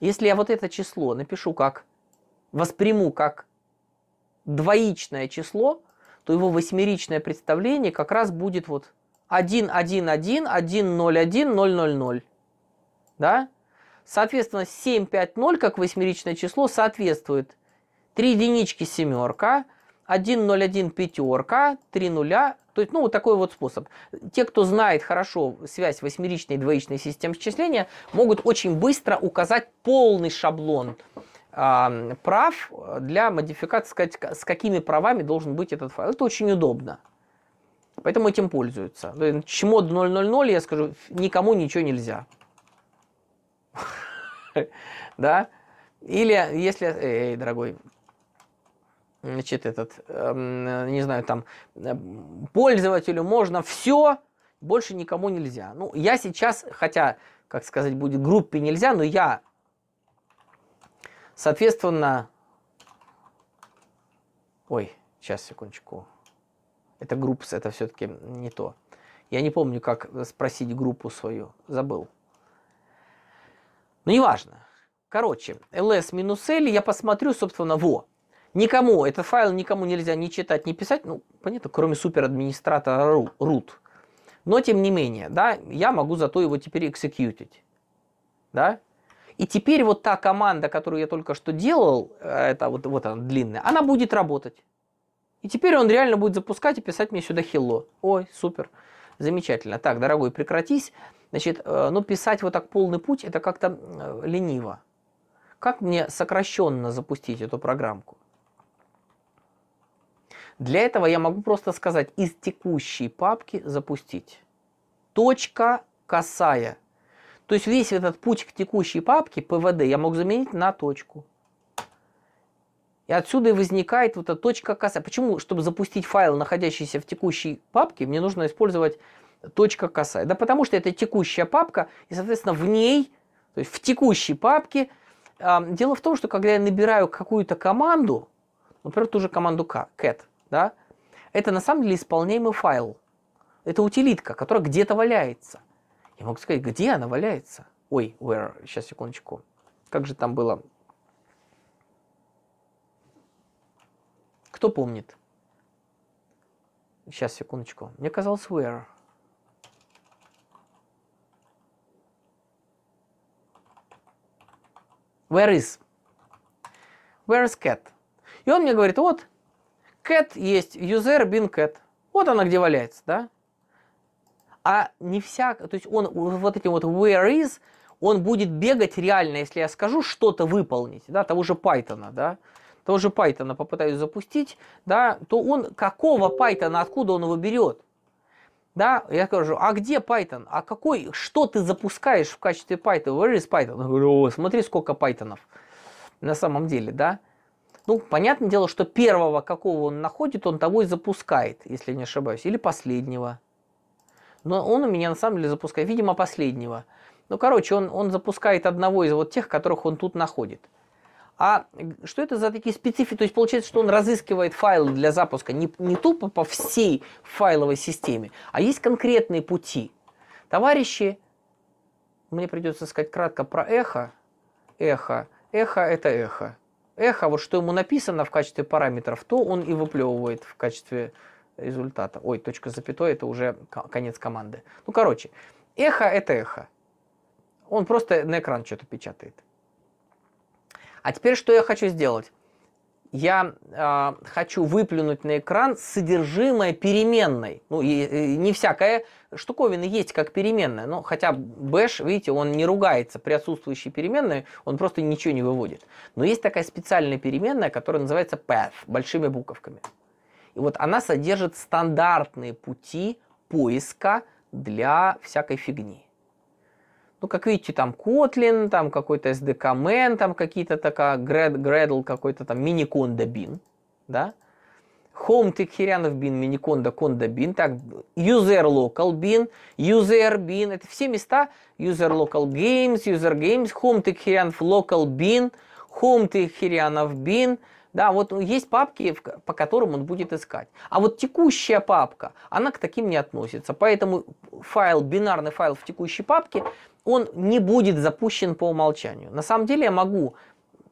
если я вот это число напишу как, восприму как двоичное число, то его восьмеричное представление как раз будет вот 1, 1, 1, 1, 0, 1, 0, 0, 0. Да? Соответственно, 7, 5, 0, как восьмеричное число, соответствует 3 единички семерка, 101 пятерка, 3 нуля, то есть, ну, вот такой вот способ. Те, кто знает хорошо связь восьмеричной и двоичной системы счисления, могут очень быстро указать полный шаблон э, прав для модификации, сказать, с какими правами должен быть этот файл. Это очень удобно. Поэтому этим пользуются. Чмод 000, я скажу, никому ничего нельзя. Да? Или если... Э, эй, дорогой, значит, этот, э, не знаю, там, э, пользователю можно все, больше никому нельзя. Ну, я сейчас, хотя, как сказать, будет группе нельзя, но я, соответственно, ой, сейчас, секундочку, это группс, это все-таки не то. Я не помню, как спросить группу свою, забыл. Ну, неважно. Короче, ls минус L, я посмотрю, собственно, во. Никому, этот файл никому нельзя ни читать, ни писать, ну, понятно, кроме суперадминистратора root. Но, тем не менее, да, я могу зато его теперь эксекьютить. Да? И теперь вот та команда, которую я только что делал, э, это вот, вот она длинная, она будет работать. И теперь он реально будет запускать и писать мне сюда hello. Ой, супер, замечательно. Так, дорогой, прекратись. Значит, э, ну писать вот так полный путь, это как-то э, лениво. Как мне сокращенно запустить эту программку? Для этого я могу просто сказать из текущей папки запустить. Точка косая. То есть весь этот путь к текущей папке ПВД я мог заменить на точку. И отсюда и возникает вот эта точка косая. Почему? Чтобы запустить файл, находящийся в текущей папке, мне нужно использовать точка косая. Да потому что это текущая папка, и, соответственно, в ней, то есть в текущей папке, э, дело в том, что когда я набираю какую-то команду, например, ту же команду cat, да, это на самом деле исполняемый файл. Это утилитка, которая где-то валяется. Я могу сказать, где она валяется. Ой, where, сейчас, секундочку. Как же там было? Кто помнит? Сейчас, секундочку. Мне казалось, where. Where is? Where is cat? И он мне говорит, вот, Cat есть user bin cat. Вот она где валяется, да? А не всяк, то есть он вот этим вот where is, он будет бегать реально, если я скажу что-то выполнить, да, того же Python, да, того же Python попытаюсь запустить, да, то он какого Python, откуда он его берет? Да, я скажу, а где Python? А какой, что ты запускаешь в качестве Python? Where is Python? Я говорю, О, смотри, сколько Python на самом деле, да. Ну, понятное дело, что первого, какого он находит, он того и запускает, если не ошибаюсь, или последнего. Но он у меня на самом деле запускает, видимо, последнего. Ну, короче, он, он запускает одного из вот тех, которых он тут находит. А что это за такие специфики? То есть получается, что он разыскивает файлы для запуска не, не тупо по всей файловой системе, а есть конкретные пути. Товарищи, мне придется сказать кратко про эхо. Эхо. Эхо – это эхо эхо, вот что ему написано в качестве параметров, то он и выплевывает в качестве результата. Ой, точка запятой, это уже конец команды. Ну, короче, эхо – это эхо. Он просто на экран что-то печатает. А теперь что я хочу сделать? я э, хочу выплюнуть на экран содержимое переменной. Ну, и, и не всякая штуковина есть как переменная, но хотя Бэш, видите, он не ругается при отсутствующей переменной, он просто ничего не выводит. Но есть такая специальная переменная, которая называется path, большими буковками. И вот она содержит стандартные пути поиска для всякой фигни. Ну, как видите, там Kotlin, там какой-то SDK-мен, там какие-то такая Grad, Gradle какой-то там мини-конда бин, да? Home ты херянов бин, мини-конда, конда бин, так, user local бин, user бин, это все места, user local games, user games, home ты local бин, home ты херянов бин, да, вот есть папки, по которым он будет искать. А вот текущая папка, она к таким не относится. Поэтому файл, бинарный файл в текущей папке, он не будет запущен по умолчанию. На самом деле я могу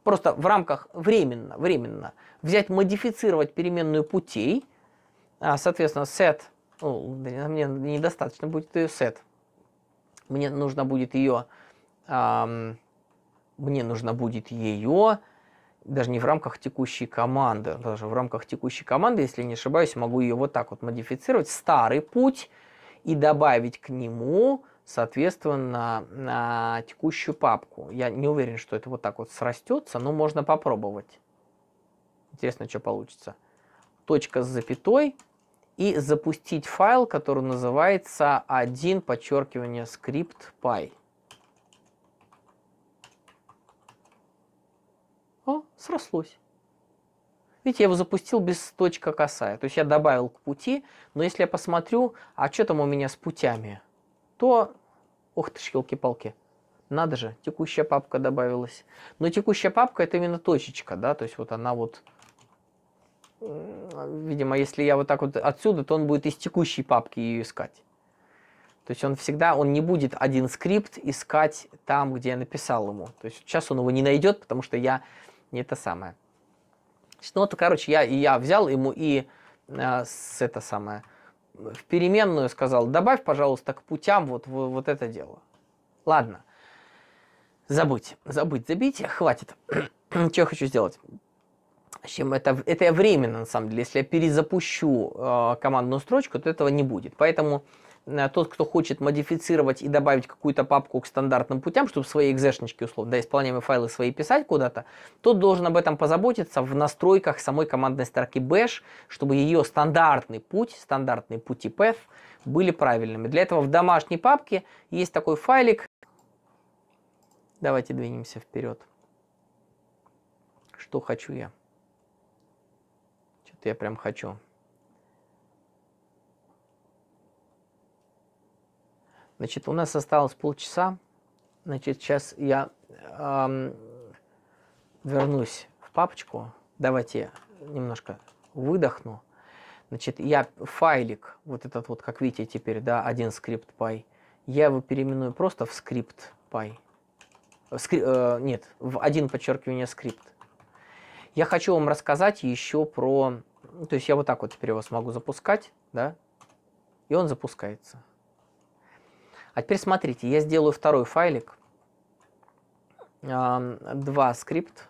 просто в рамках временно, временно взять, модифицировать переменную путей, а, соответственно, set, ну, мне недостаточно будет ее set, мне нужно будет ее, эм, мне нужно будет ее даже не в рамках текущей команды, даже в рамках текущей команды, если не ошибаюсь, могу ее вот так вот модифицировать, старый путь, и добавить к нему, соответственно, на текущую папку. Я не уверен, что это вот так вот срастется, но можно попробовать. Интересно, что получится. Точка с запятой и запустить файл, который называется 1 подчеркивание скрипт пай. срослось. Видите, я его запустил без точка косая. То есть я добавил к пути, но если я посмотрю, а что там у меня с путями, то... Ох ты ж, елки-палки. Надо же, текущая папка добавилась. Но текущая папка это именно точечка, да, то есть вот она вот... Видимо, если я вот так вот отсюда, то он будет из текущей папки ее искать. То есть он всегда, он не будет один скрипт искать там, где я написал ему. То есть сейчас он его не найдет, потому что я не это самое. Ну, вот, короче, я, я взял ему и э, с это самое, в переменную сказал, добавь, пожалуйста, к путям вот, в, вот это дело. Ладно. Забудь, забудь, забейте, хватит. Что я хочу сделать? Чем это, это я временно, на самом деле. Если я перезапущу э, командную строчку, то этого не будет. Поэтому Э, тот, кто хочет модифицировать и добавить какую-то папку к стандартным путям, чтобы свои экзешнички, условно, да, исполняемые файлы свои писать куда-то, тот должен об этом позаботиться в настройках самой командной строки bash, чтобы ее стандартный путь, стандартные пути path были правильными. Для этого в домашней папке есть такой файлик. Давайте двинемся вперед. Что хочу я? Что-то я прям хочу. Значит, у нас осталось полчаса. Значит, сейчас я эм, вернусь в папочку. Давайте немножко выдохну. Значит, я файлик, вот этот вот, как видите теперь, да, один скрипт пай, я его переименую просто в скрипт пай. Скри... Э, нет, в один подчеркивание скрипт. Я хочу вам рассказать еще про... То есть я вот так вот теперь его смогу запускать, да, и он запускается. А теперь смотрите, я сделаю второй файлик. два скрипт.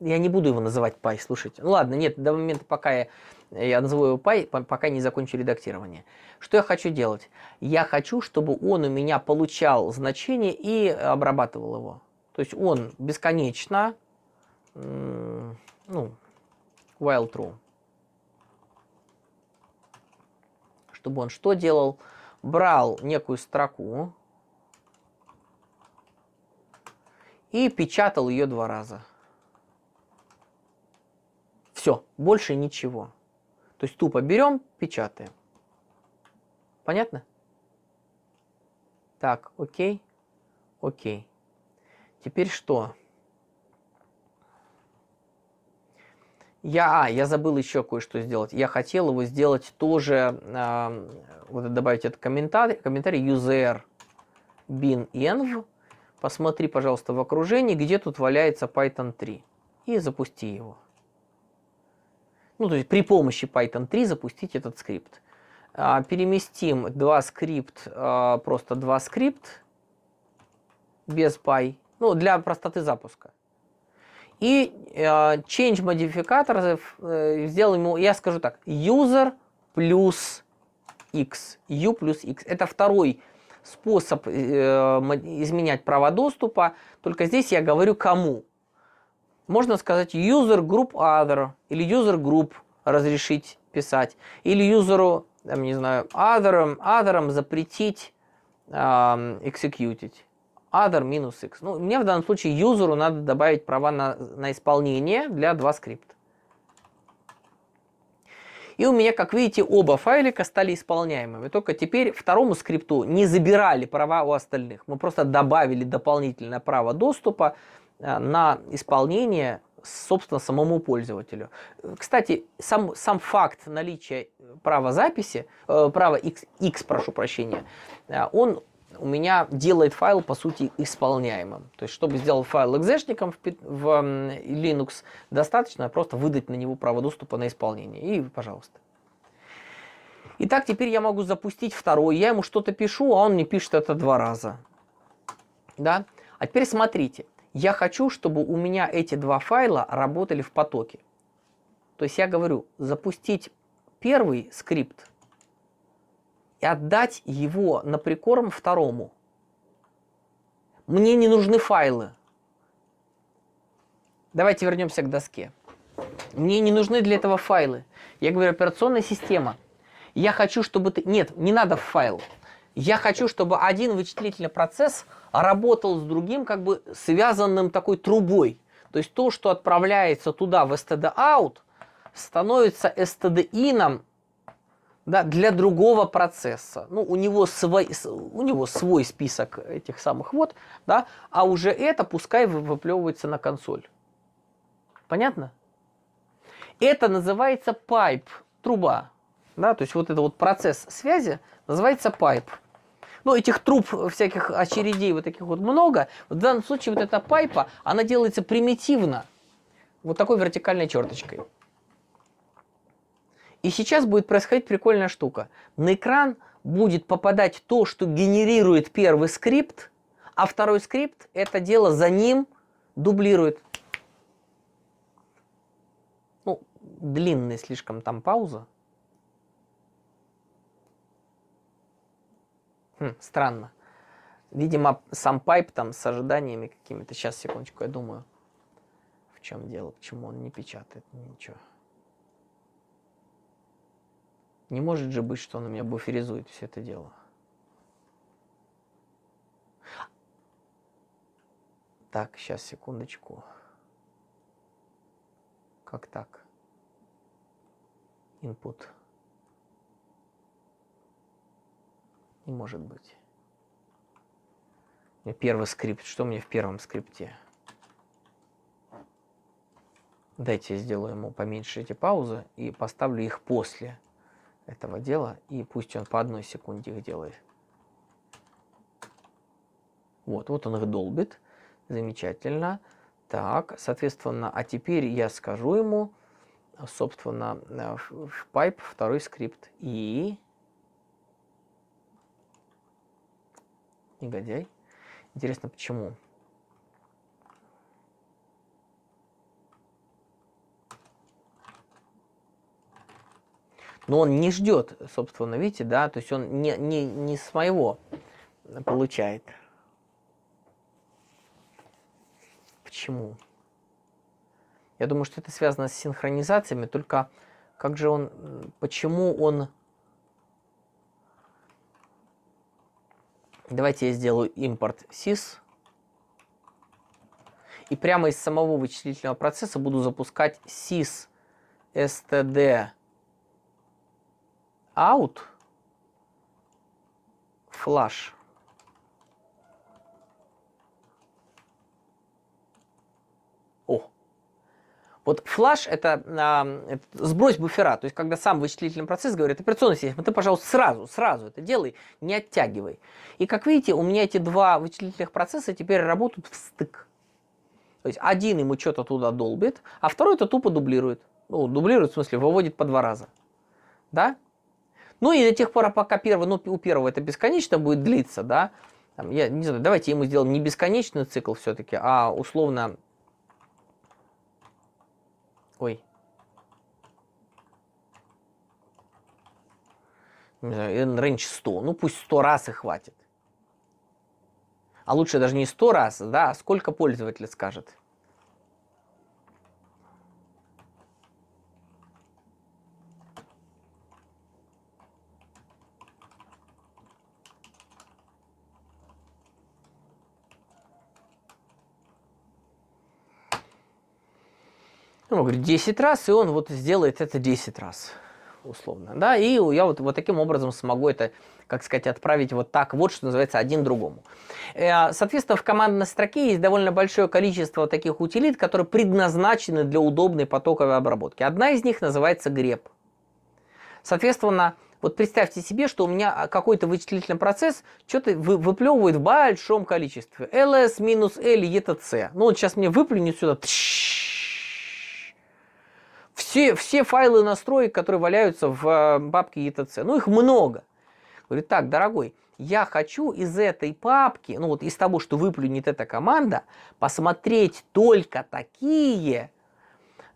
Я не буду его называть пай, слушайте. Ну ладно, нет, до момента, пока я, я назову его пай, пока не закончу редактирование. Что я хочу делать? Я хочу, чтобы он у меня получал значение и обрабатывал его. То есть он бесконечно, ну, while true. чтобы он что делал? Брал некую строку и печатал ее два раза. Все, больше ничего. То есть тупо берем, печатаем. Понятно? Так, окей, окей. Теперь что? Я, а, я забыл еще кое-что сделать. Я хотел его сделать тоже, э, вот добавить этот комментарий, комментарий user bin env. Посмотри, пожалуйста, в окружении, где тут валяется Python 3. И запусти его. Ну, то есть при помощи Python 3 запустить этот скрипт. Э, переместим два скрипт, э, просто два скрипт без py. Ну, для простоты запуска. И э, change модификатор, э, сделаем ему, я скажу так, user плюс x, u плюс x. Это второй способ э, изменять права доступа, только здесь я говорю кому. Можно сказать user group other или user group разрешить писать, или user, там, не знаю, other, other запретить эм, executить other минус x. Ну, мне в данном случае юзеру надо добавить права на, на исполнение для два скрипта. И у меня, как видите, оба файлика стали исполняемыми. Только теперь второму скрипту не забирали права у остальных. Мы просто добавили дополнительное право доступа э, на исполнение, собственно, самому пользователю. Кстати, сам, сам факт наличия права записи, э, права X, X, прошу прощения, э, он у меня делает файл, по сути, исполняемым. То есть, чтобы сделал файл экзешником в, в Linux, достаточно просто выдать на него право доступа на исполнение. И, пожалуйста. Итак, теперь я могу запустить второй. Я ему что-то пишу, а он не пишет это два раза. Да? А теперь смотрите. Я хочу, чтобы у меня эти два файла работали в потоке. То есть я говорю, запустить первый скрипт, и отдать его на прикорм второму. Мне не нужны файлы. Давайте вернемся к доске. Мне не нужны для этого файлы. Я говорю, операционная система. Я хочу, чтобы ты... Нет, не надо файл. Я хочу, чтобы один вычислительный процесс работал с другим, как бы связанным такой трубой. То есть то, что отправляется туда в std out, становится std ином да, для другого процесса. Ну, у него свой, у него свой список этих самых вот, да, а уже это пускай выплевывается на консоль. Понятно? Это называется пайп, труба. Да, то есть вот это вот процесс связи называется пайп. Ну, этих труб всяких очередей вот таких вот много. В данном случае вот эта пайпа, она делается примитивно. Вот такой вертикальной черточкой. И сейчас будет происходить прикольная штука. На экран будет попадать то, что генерирует первый скрипт, а второй скрипт это дело за ним дублирует. Ну, длинная слишком там пауза. Хм, странно. Видимо, сам пайп там с ожиданиями какими-то. Сейчас, секундочку, я думаю, в чем дело, почему он не печатает ничего. Не может же быть, что он у меня буферизует все это дело. Так, сейчас, секундочку. Как так? Input. Не может быть. У меня первый скрипт. Что мне в первом скрипте? Дайте я сделаю ему поменьше эти паузы и поставлю их после этого дела, и пусть он по одной секунде их делает. Вот, вот он их долбит. Замечательно. Так, соответственно, а теперь я скажу ему, собственно, э, в pipe второй скрипт. И... Негодяй. Интересно, почему? но он не ждет, собственно, видите, да, то есть он не, не, не с получает. Почему? Я думаю, что это связано с синхронизациями, только как же он, почему он... Давайте я сделаю импорт sys. И прямо из самого вычислительного процесса буду запускать sys std out flush. О. Вот flush это, э, это сбрось буфера, то есть когда сам вычислительный процесс говорит, операционная система, ты, пожалуйста, сразу, сразу это делай, не оттягивай. И как видите, у меня эти два вычислительных процесса теперь работают в стык. То есть один ему что-то туда долбит, а второй это тупо дублирует. Ну, дублирует, в смысле, выводит по два раза. Да? Ну и до тех пор, пока первого, ну у первого это бесконечно будет длиться, да, там, я не знаю, давайте ему сделаем не бесконечный цикл все-таки, а условно... Ой. Не знаю, range э, 100. Ну, пусть 100 раз и хватит. А лучше даже не 100 раз, да, а сколько пользователь скажет. ну, говорит, 10 раз, и он вот сделает это 10 раз, условно, да, и я вот, вот таким образом смогу это, как сказать, отправить вот так вот, что называется, один другому. Э, а, соответственно, в командной строке есть довольно большое количество таких утилит, которые предназначены для удобной потоковой обработки. Одна из них называется греб. Соответственно, вот представьте себе, что у меня а, какой-то вычислительный процесс что-то выплевывает в большом количестве. ls минус l это c. Ну, он сейчас мне выплюнет сюда тш, все, все файлы настроек, которые валяются в э, папке etc. Ну, их много. Говорит, так, дорогой, я хочу из этой папки, ну вот из того, что выплюнет эта команда, посмотреть только такие,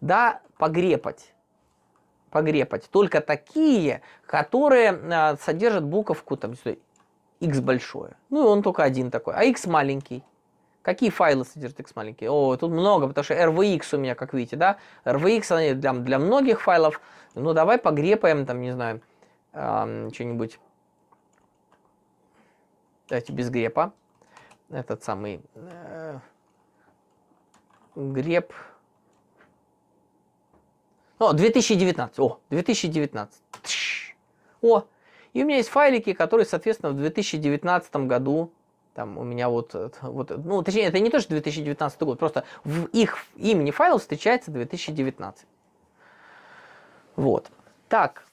да, погрепать. Погрепать. Только такие, которые а, содержат буковку там, x большое. Ну и он только один такой, а x маленький. Какие файлы содержит X маленький? О, тут много, потому что RVX у меня, как видите, да? RVX они для, для многих файлов. Ну, давай погрепаем, там, не знаю, эм, что-нибудь. Давайте без грепа. Этот самый... Э, греп... О, 2019. О, 2019. Тш. О, и у меня есть файлики, которые, соответственно, в 2019 году там у меня вот, э, вот, э, ну, точнее, это не то, что 2019 год, просто в их имени файлов встречается 2019. Вот. Так,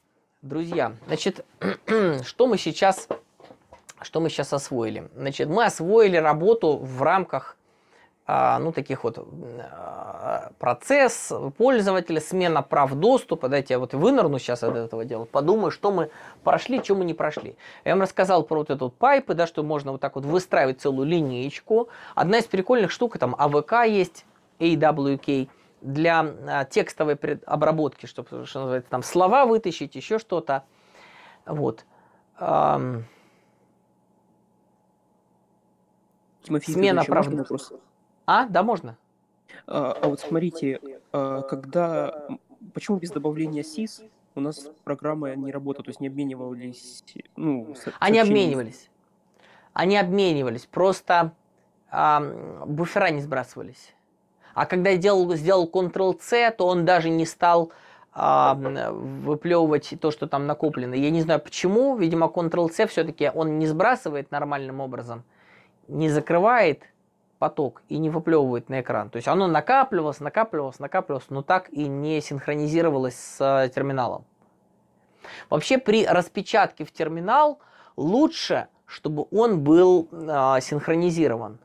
друзья, значит, что мы сейчас, что мы сейчас освоили? Значит, мы освоили работу в рамках а, ну, таких вот а, процесс, пользователя, смена прав доступа. Дайте я вот вынырну сейчас от этого дела, подумаю, что мы прошли, что мы не прошли. Я вам рассказал про вот этот пайпы, да, что можно вот так вот выстраивать целую линеечку. Одна из прикольных штук, там АВК есть, AWK, для а, текстовой обработки, чтобы, что называется, там слова вытащить, еще что-то. Вот. Тимофей, Смена прав доступа. А, да, можно. А, а вот смотрите, а, когда... Почему без добавления SIS у нас программы не работают, то есть не обменивались... Ну, Они обменивались. Они обменивались, просто а, буфера не сбрасывались. А когда я делал, сделал Ctrl-C, то он даже не стал а, выплевывать то, что там накоплено. Я не знаю почему, видимо, Ctrl-C все-таки он не сбрасывает нормальным образом, не закрывает, поток и не выплевывает на экран. То есть оно накапливалось, накапливалось, накапливалось, но так и не синхронизировалось с э, терминалом. Вообще при распечатке в терминал лучше, чтобы он был э, синхронизирован.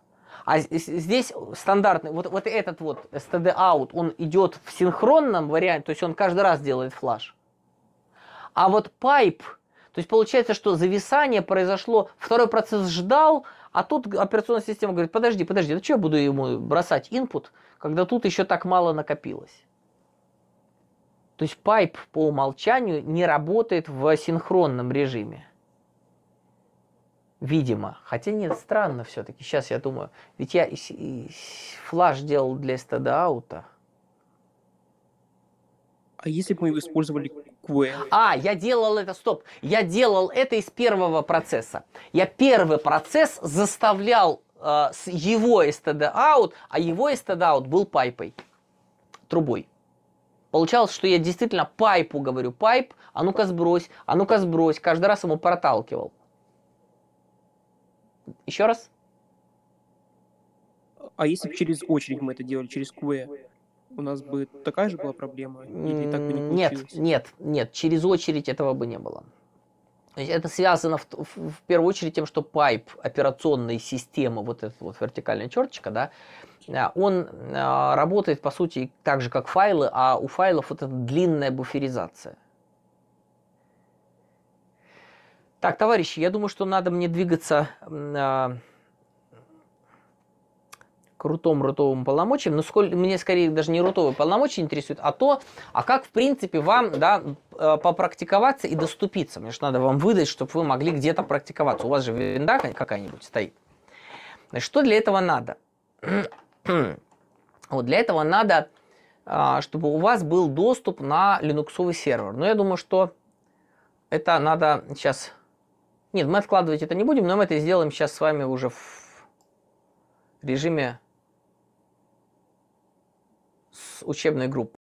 А здесь стандартный, вот, вот этот вот STD out, он идет в синхронном варианте, то есть он каждый раз делает флаж. А вот pipe, то есть получается, что зависание произошло, второй процесс ждал, а тут операционная система говорит, подожди, подожди, зачем я буду ему бросать инпут, когда тут еще так мало накопилось? То есть пайп по умолчанию не работает в синхронном режиме. Видимо. Хотя нет, странно все-таки. Сейчас я думаю. Ведь я и, и, флаж делал для стада аута. А если бы мы использовали какое? А, я делал это, стоп, я делал это из первого процесса. Я первый процесс заставлял э, с его STD out, а его STD out был пайпой, трубой. Получалось, что я действительно пайпу говорю, пайп, а ну-ка сбрось, а ну-ка сбрось, каждый раз ему проталкивал. Еще раз. А если бы через очередь мы это делали, через QE? у нас бы такая же была проблема? Или так бы не получилось? Нет, нет, нет, через очередь этого бы не было. Это связано в, в, в первую очередь тем, что пайп операционной системы, вот этот вот вертикальная черточка, да, а, он э, работает по сути так же, как файлы, а у файлов вот эта длинная буферизация. Так, товарищи, я думаю, что надо мне двигаться э, к рутом рутовым полномочиям, но сколь, мне скорее даже не рутовые полномочия интересуют, а то, а как в принципе вам да, э, попрактиковаться и доступиться. Мне же надо вам выдать, чтобы вы могли где-то практиковаться. У вас же винда какая-нибудь стоит. Значит, что для этого надо? вот для этого надо, а, чтобы у вас был доступ на линуксовый сервер. Но я думаю, что это надо сейчас... Нет, мы откладывать это не будем, но мы это сделаем сейчас с вами уже в режиме учебной группы.